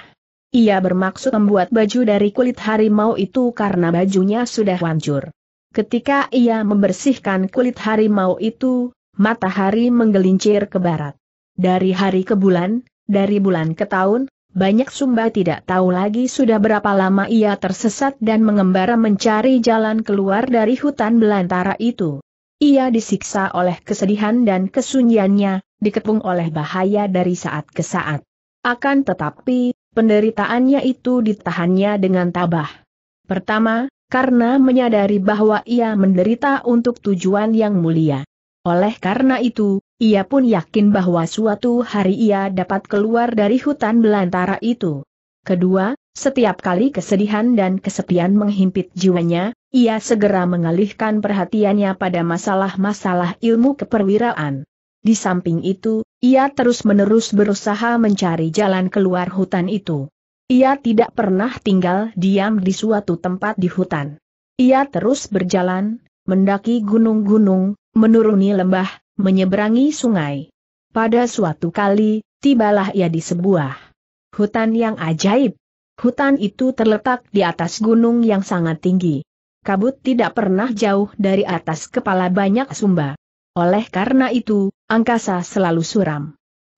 Ia bermaksud membuat baju dari kulit harimau itu karena bajunya sudah hancur. Ketika ia membersihkan kulit harimau itu, matahari menggelincir ke barat. Dari hari ke bulan, dari bulan ke tahun, banyak Sumba tidak tahu lagi sudah berapa lama ia tersesat dan mengembara mencari jalan keluar dari hutan belantara itu. Ia disiksa oleh kesedihan dan kesunyiannya, dikepung oleh bahaya dari saat ke saat. Akan tetapi, penderitaannya itu ditahannya dengan tabah. Pertama, karena menyadari bahwa ia menderita untuk tujuan yang mulia. Oleh karena itu, ia pun yakin bahwa suatu hari ia dapat keluar dari hutan belantara itu. Kedua, setiap kali kesedihan dan kesepian menghimpit jiwanya, ia segera mengalihkan perhatiannya pada masalah-masalah ilmu keperwiraan. Di samping itu, ia terus-menerus berusaha mencari jalan keluar hutan itu. Ia tidak pernah tinggal diam di suatu tempat di hutan. Ia terus berjalan, mendaki gunung-gunung, menuruni lembah, menyeberangi sungai. Pada suatu kali, tibalah ia di sebuah hutan yang ajaib. Hutan itu terletak di atas gunung yang sangat tinggi. Kabut tidak pernah jauh dari atas kepala banyak sumba. Oleh karena itu, angkasa selalu suram.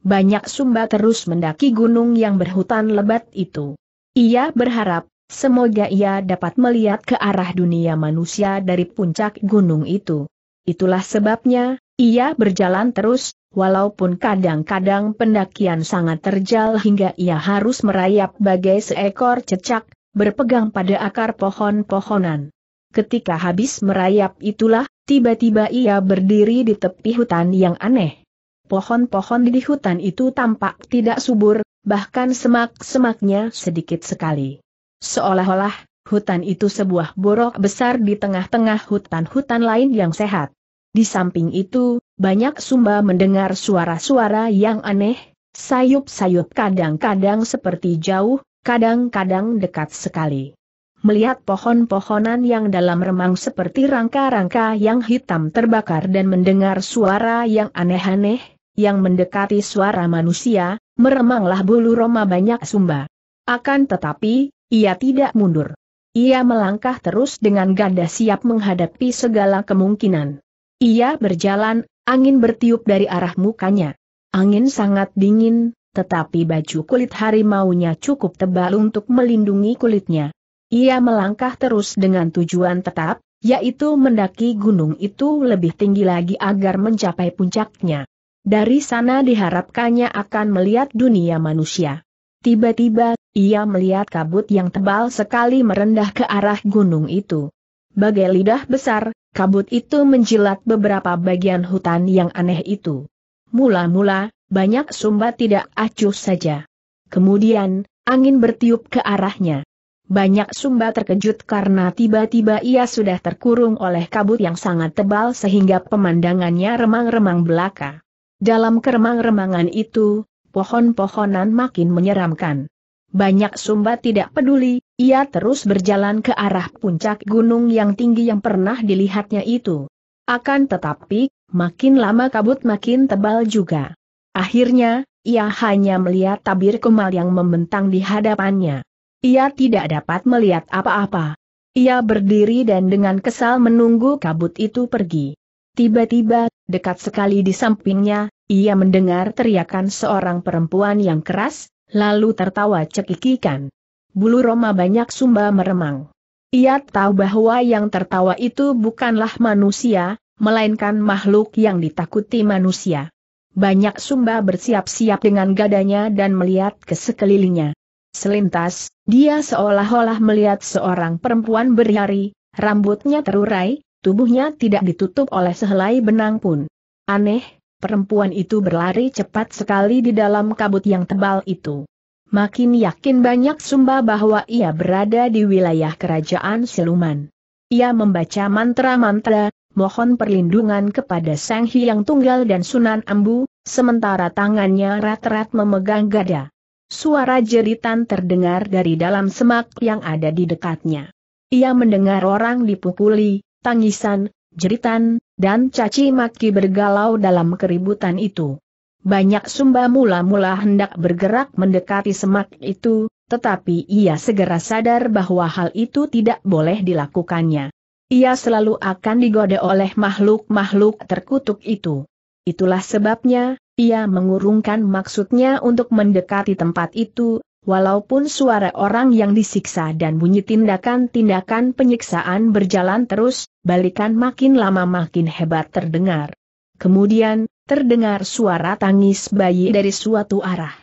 Banyak sumba terus mendaki gunung yang berhutan lebat itu. Ia berharap, semoga ia dapat melihat ke arah dunia manusia dari puncak gunung itu. Itulah sebabnya, ia berjalan terus, walaupun kadang-kadang pendakian sangat terjal hingga ia harus merayap bagai seekor cecak, berpegang pada akar pohon-pohonan. Ketika habis merayap itulah, tiba-tiba ia berdiri di tepi hutan yang aneh. Pohon-pohon di hutan itu tampak tidak subur, bahkan semak-semaknya sedikit sekali. Seolah-olah, Hutan itu sebuah borok besar di tengah-tengah hutan-hutan lain yang sehat. Di samping itu, banyak sumba mendengar suara-suara yang aneh, sayup-sayup kadang-kadang seperti jauh, kadang-kadang dekat sekali. Melihat pohon-pohonan yang dalam remang seperti rangka-rangka yang hitam terbakar dan mendengar suara yang aneh-aneh, yang mendekati suara manusia, meremanglah bulu Roma banyak sumba. Akan tetapi, ia tidak mundur. Ia melangkah terus dengan ganda siap menghadapi segala kemungkinan. Ia berjalan, angin bertiup dari arah mukanya. Angin sangat dingin, tetapi baju kulit harimaunya cukup tebal untuk melindungi kulitnya. Ia melangkah terus dengan tujuan tetap, yaitu mendaki gunung itu lebih tinggi lagi agar mencapai puncaknya. Dari sana diharapkannya akan melihat dunia manusia. Tiba-tiba ia melihat kabut yang tebal sekali merendah ke arah gunung itu. Bagai lidah besar, kabut itu menjilat beberapa bagian hutan yang aneh itu. Mula-mula, banyak sumba tidak acuh saja. Kemudian, angin bertiup ke arahnya. Banyak sumba terkejut karena tiba-tiba ia sudah terkurung oleh kabut yang sangat tebal sehingga pemandangannya remang-remang belaka. Dalam keremang-remangan itu, pohon-pohonan makin menyeramkan. Banyak Sumba tidak peduli, ia terus berjalan ke arah puncak gunung yang tinggi yang pernah dilihatnya itu. Akan tetapi, makin lama kabut makin tebal juga. Akhirnya, ia hanya melihat tabir kemal yang membentang di hadapannya. Ia tidak dapat melihat apa-apa. Ia berdiri dan dengan kesal menunggu kabut itu pergi. Tiba-tiba, dekat sekali di sampingnya, ia mendengar teriakan seorang perempuan yang keras, lalu tertawa cekikikan. Bulu Roma banyak sumba meremang. Ia tahu bahwa yang tertawa itu bukanlah manusia, melainkan makhluk yang ditakuti manusia. Banyak sumba bersiap-siap dengan gadanya dan melihat ke sekelilingnya. Selintas, dia seolah-olah melihat seorang perempuan berhari, rambutnya terurai, tubuhnya tidak ditutup oleh sehelai benang pun. Aneh, perempuan itu berlari cepat sekali di dalam kabut yang tebal itu. Makin yakin banyak Sumba bahwa ia berada di wilayah kerajaan siluman. Ia membaca mantra-mantra, mohon perlindungan kepada Sang Hyang Tunggal dan Sunan Ambu, sementara tangannya rat-rat memegang gada. Suara jeritan terdengar dari dalam semak yang ada di dekatnya. Ia mendengar orang dipukuli, tangisan, jeritan, dan caci maki bergalau dalam keributan itu. Banyak sumba mula-mula hendak bergerak mendekati semak itu, tetapi ia segera sadar bahwa hal itu tidak boleh dilakukannya. Ia selalu akan digoda oleh makhluk-makhluk terkutuk itu. Itulah sebabnya, ia mengurungkan maksudnya untuk mendekati tempat itu, Walaupun suara orang yang disiksa dan bunyi tindakan-tindakan penyiksaan berjalan terus, balikan makin lama makin hebat terdengar. Kemudian, terdengar suara tangis bayi dari suatu arah.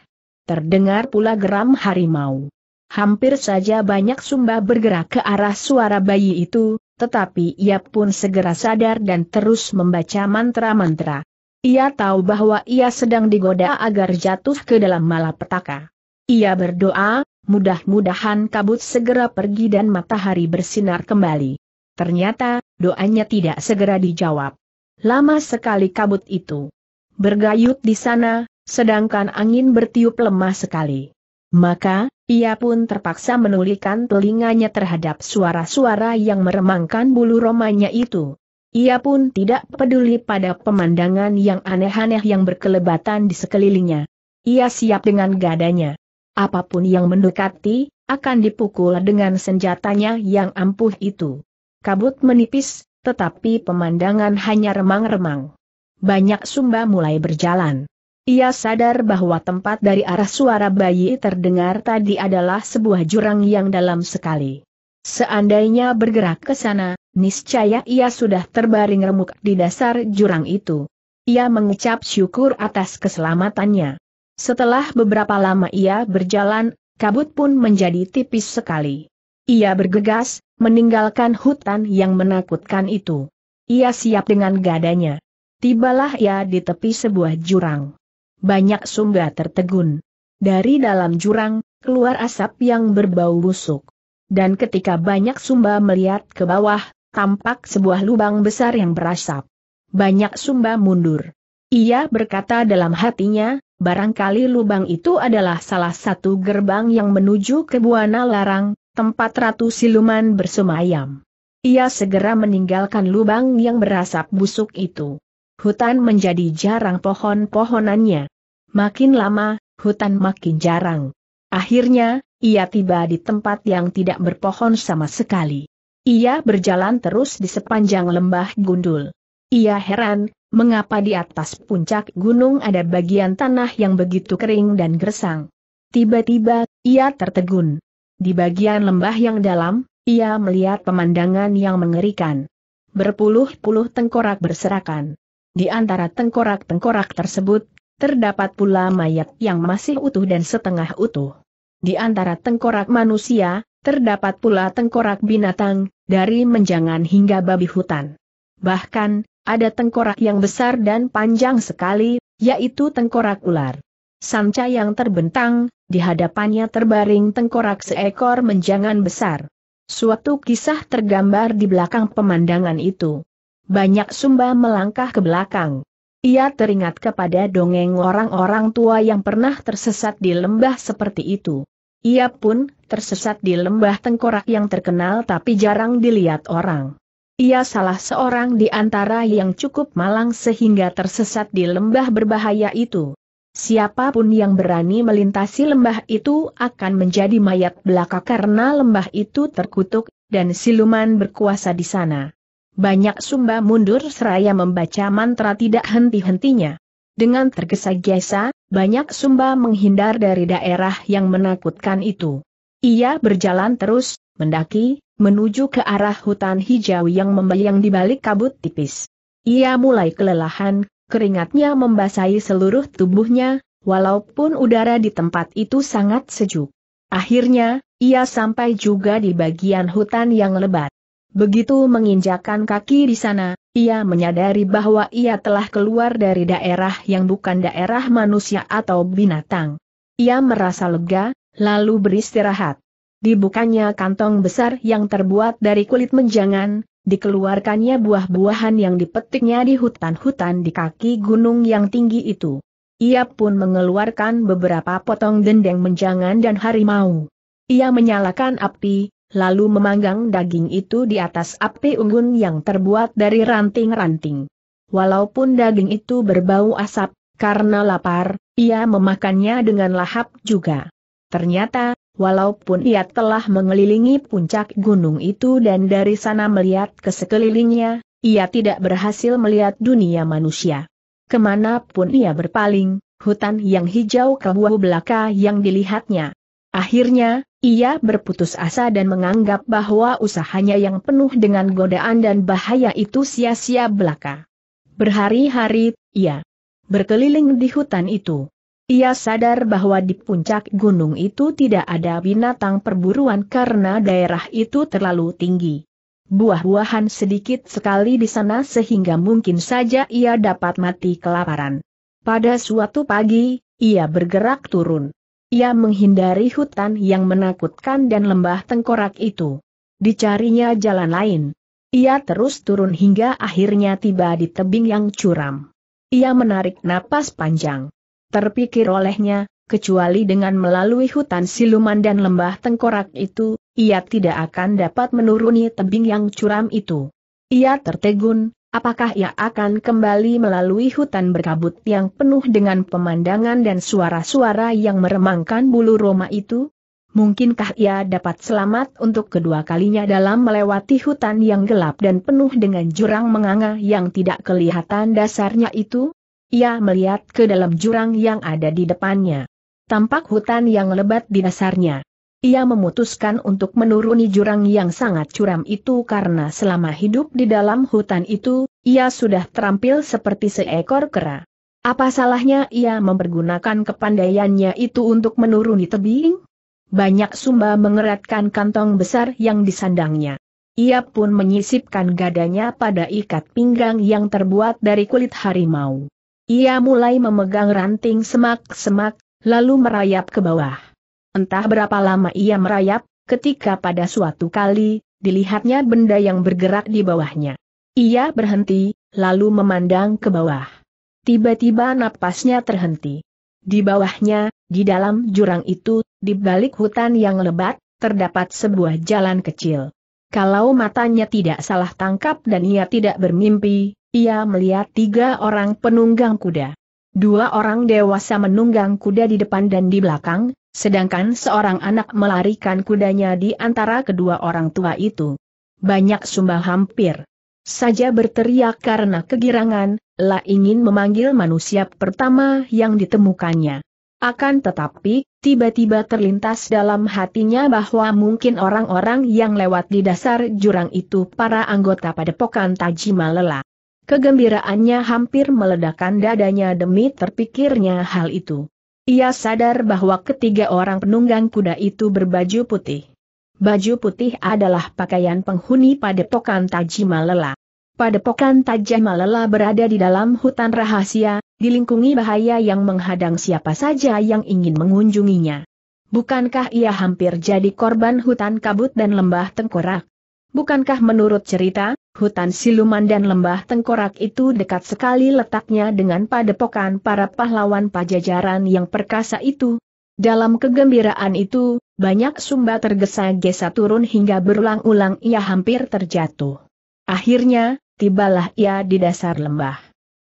Terdengar pula geram harimau. Hampir saja banyak sumba bergerak ke arah suara bayi itu, tetapi ia pun segera sadar dan terus membaca mantra-mantra. Ia tahu bahwa ia sedang digoda agar jatuh ke dalam malapetaka. Ia berdoa, mudah-mudahan kabut segera pergi dan matahari bersinar kembali. Ternyata, doanya tidak segera dijawab. Lama sekali kabut itu bergayut di sana, sedangkan angin bertiup lemah sekali. Maka, ia pun terpaksa menulikan telinganya terhadap suara-suara yang meremangkan bulu romanya itu. Ia pun tidak peduli pada pemandangan yang aneh-aneh yang berkelebatan di sekelilingnya. Ia siap dengan gadanya. Apapun yang mendekati, akan dipukul dengan senjatanya yang ampuh itu. Kabut menipis, tetapi pemandangan hanya remang-remang. Banyak sumba mulai berjalan. Ia sadar bahwa tempat dari arah suara bayi terdengar tadi adalah sebuah jurang yang dalam sekali. Seandainya bergerak ke sana, niscaya ia sudah terbaring remuk di dasar jurang itu. Ia mengucap syukur atas keselamatannya. Setelah beberapa lama ia berjalan, kabut pun menjadi tipis sekali. Ia bergegas, meninggalkan hutan yang menakutkan itu. Ia siap dengan gadanya. Tibalah ia di tepi sebuah jurang. Banyak sumba tertegun. Dari dalam jurang, keluar asap yang berbau busuk. Dan ketika banyak sumba melihat ke bawah, tampak sebuah lubang besar yang berasap. Banyak sumba mundur. Ia berkata dalam hatinya, barangkali lubang itu adalah salah satu gerbang yang menuju ke Buana Larang, tempat Ratu Siluman bersemayam. Ia segera meninggalkan lubang yang berasap busuk itu. Hutan menjadi jarang pohon-pohonannya. Makin lama, hutan makin jarang. Akhirnya, ia tiba di tempat yang tidak berpohon sama sekali. Ia berjalan terus di sepanjang lembah gundul. Ia heran, mengapa di atas puncak gunung ada bagian tanah yang begitu kering dan gersang. Tiba-tiba, ia tertegun. Di bagian lembah yang dalam, ia melihat pemandangan yang mengerikan. Berpuluh-puluh tengkorak berserakan. Di antara tengkorak-tengkorak tersebut, terdapat pula mayat yang masih utuh dan setengah utuh. Di antara tengkorak manusia, terdapat pula tengkorak binatang, dari menjangan hingga babi hutan. Bahkan, ada tengkorak yang besar dan panjang sekali, yaitu tengkorak ular. Sanca yang terbentang, di hadapannya terbaring tengkorak seekor menjangan besar. Suatu kisah tergambar di belakang pemandangan itu. Banyak sumba melangkah ke belakang. Ia teringat kepada dongeng orang-orang tua yang pernah tersesat di lembah seperti itu. Ia pun tersesat di lembah tengkorak yang terkenal tapi jarang dilihat orang. Ia salah seorang di antara yang cukup malang sehingga tersesat di lembah berbahaya itu. Siapapun yang berani melintasi lembah itu akan menjadi mayat belaka karena lembah itu terkutuk, dan siluman berkuasa di sana. Banyak sumba mundur seraya membaca mantra tidak henti-hentinya. Dengan tergesa-gesa, banyak sumba menghindar dari daerah yang menakutkan itu. Ia berjalan terus, mendaki, menuju ke arah hutan hijau yang membayang di balik kabut tipis. Ia mulai kelelahan, keringatnya membasahi seluruh tubuhnya, walaupun udara di tempat itu sangat sejuk. Akhirnya, ia sampai juga di bagian hutan yang lebat. Begitu menginjakan kaki di sana, ia menyadari bahwa ia telah keluar dari daerah yang bukan daerah manusia atau binatang. Ia merasa lega, lalu beristirahat. Dibukanya kantong besar yang terbuat dari kulit menjangan, dikeluarkannya buah-buahan yang dipetiknya di hutan-hutan di kaki gunung yang tinggi itu. Ia pun mengeluarkan beberapa potong dendeng menjangan dan harimau. Ia menyalakan api, lalu memanggang daging itu di atas api unggun yang terbuat dari ranting-ranting. Walaupun daging itu berbau asap, karena lapar, ia memakannya dengan lahap juga. Ternyata, Walaupun ia telah mengelilingi puncak gunung itu dan dari sana melihat ke sekelilingnya, ia tidak berhasil melihat dunia manusia. Kemanapun ia berpaling, hutan yang hijau kebuah belaka yang dilihatnya. Akhirnya, ia berputus asa dan menganggap bahwa usahanya yang penuh dengan godaan dan bahaya itu sia-sia belaka. Berhari-hari, ia berkeliling di hutan itu. Ia sadar bahwa di puncak gunung itu tidak ada binatang perburuan karena daerah itu terlalu tinggi. Buah-buahan sedikit sekali di sana sehingga mungkin saja ia dapat mati kelaparan. Pada suatu pagi, ia bergerak turun. Ia menghindari hutan yang menakutkan dan lembah tengkorak itu. Dicarinya jalan lain. Ia terus turun hingga akhirnya tiba di tebing yang curam. Ia menarik napas panjang terpikir olehnya, kecuali dengan melalui hutan siluman dan lembah tengkorak itu, ia tidak akan dapat menuruni tebing yang curam itu. Ia tertegun, apakah ia akan kembali melalui hutan berkabut yang penuh dengan pemandangan dan suara-suara yang meremangkan bulu Roma itu? Mungkinkah ia dapat selamat untuk kedua kalinya dalam melewati hutan yang gelap dan penuh dengan jurang menganga yang tidak kelihatan dasarnya itu? Ia melihat ke dalam jurang yang ada di depannya. Tampak hutan yang lebat di dasarnya. Ia memutuskan untuk menuruni jurang yang sangat curam itu karena selama hidup di dalam hutan itu, ia sudah terampil seperti seekor kera. Apa salahnya ia mempergunakan kepandaiannya itu untuk menuruni tebing? Banyak sumba mengeratkan kantong besar yang disandangnya. Ia pun menyisipkan gadanya pada ikat pinggang yang terbuat dari kulit harimau. Ia mulai memegang ranting semak-semak, lalu merayap ke bawah. Entah berapa lama ia merayap, ketika pada suatu kali, dilihatnya benda yang bergerak di bawahnya. Ia berhenti, lalu memandang ke bawah. Tiba-tiba napasnya terhenti. Di bawahnya, di dalam jurang itu, di balik hutan yang lebat, terdapat sebuah jalan kecil. Kalau matanya tidak salah tangkap dan ia tidak bermimpi, ia melihat tiga orang penunggang kuda. Dua orang dewasa menunggang kuda di depan dan di belakang, sedangkan seorang anak melarikan kudanya di antara kedua orang tua itu. Banyak sumba hampir saja berteriak karena kegirangan, La ingin memanggil manusia pertama yang ditemukannya. Akan tetapi, tiba-tiba terlintas dalam hatinya bahwa mungkin orang-orang yang lewat di dasar jurang itu para anggota padepokan Tajima Lela. Kegembiraannya hampir meledakkan dadanya demi terpikirnya hal itu. Ia sadar bahwa ketiga orang penunggang kuda itu berbaju putih. Baju putih adalah pakaian penghuni padepokan Tajimalela. Padepokan Tajimalela berada di dalam hutan rahasia, dilingkungi bahaya yang menghadang siapa saja yang ingin mengunjunginya. Bukankah ia hampir jadi korban hutan kabut dan lembah tengkorak? Bukankah menurut cerita, hutan siluman dan lembah tengkorak itu dekat sekali letaknya dengan padepokan para pahlawan pajajaran yang perkasa itu? Dalam kegembiraan itu, banyak sumba tergesa-gesa turun hingga berulang-ulang ia hampir terjatuh. Akhirnya, tibalah ia di dasar lembah.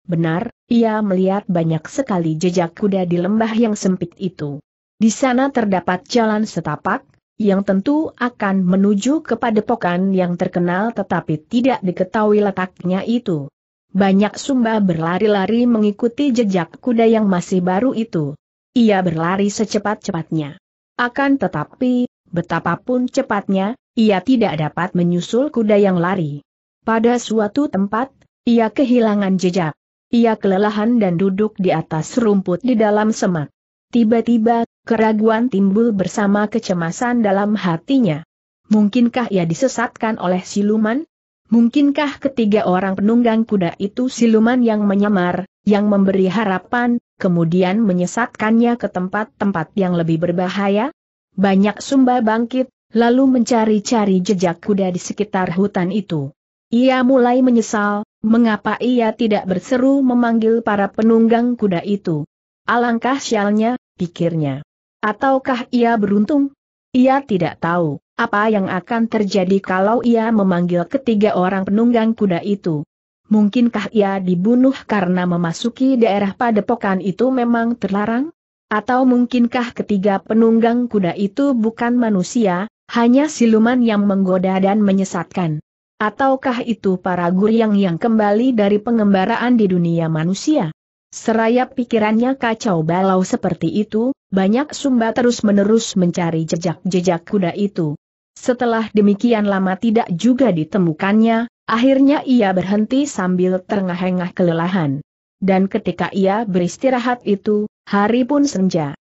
Benar, ia melihat banyak sekali jejak kuda di lembah yang sempit itu. Di sana terdapat jalan setapak, yang tentu akan menuju kepada pokan yang terkenal tetapi tidak diketahui letaknya itu. Banyak sumba berlari-lari mengikuti jejak kuda yang masih baru itu. Ia berlari secepat-cepatnya. Akan tetapi, betapapun cepatnya, ia tidak dapat menyusul kuda yang lari. Pada suatu tempat, ia kehilangan jejak. Ia kelelahan dan duduk di atas rumput di dalam semak. Tiba-tiba, Keraguan timbul bersama kecemasan dalam hatinya. Mungkinkah ia disesatkan oleh siluman? Mungkinkah ketiga orang penunggang kuda itu siluman yang menyamar, yang memberi harapan, kemudian menyesatkannya ke tempat-tempat yang lebih berbahaya? Banyak sumba bangkit, lalu mencari-cari jejak kuda di sekitar hutan itu. Ia mulai menyesal, mengapa ia tidak berseru memanggil para penunggang kuda itu. Alangkah sialnya, pikirnya. Ataukah ia beruntung? Ia tidak tahu apa yang akan terjadi kalau ia memanggil ketiga orang penunggang kuda itu. Mungkinkah ia dibunuh karena memasuki daerah padepokan itu memang terlarang? Atau mungkinkah ketiga penunggang kuda itu bukan manusia, hanya siluman yang menggoda dan menyesatkan? Ataukah itu para guriang yang kembali dari pengembaraan di dunia manusia? Seraya pikirannya kacau balau seperti itu, banyak sumba terus-menerus mencari jejak-jejak kuda itu. Setelah demikian lama tidak juga ditemukannya, akhirnya ia berhenti sambil terengah-engah kelelahan. Dan ketika ia beristirahat itu, hari pun senja.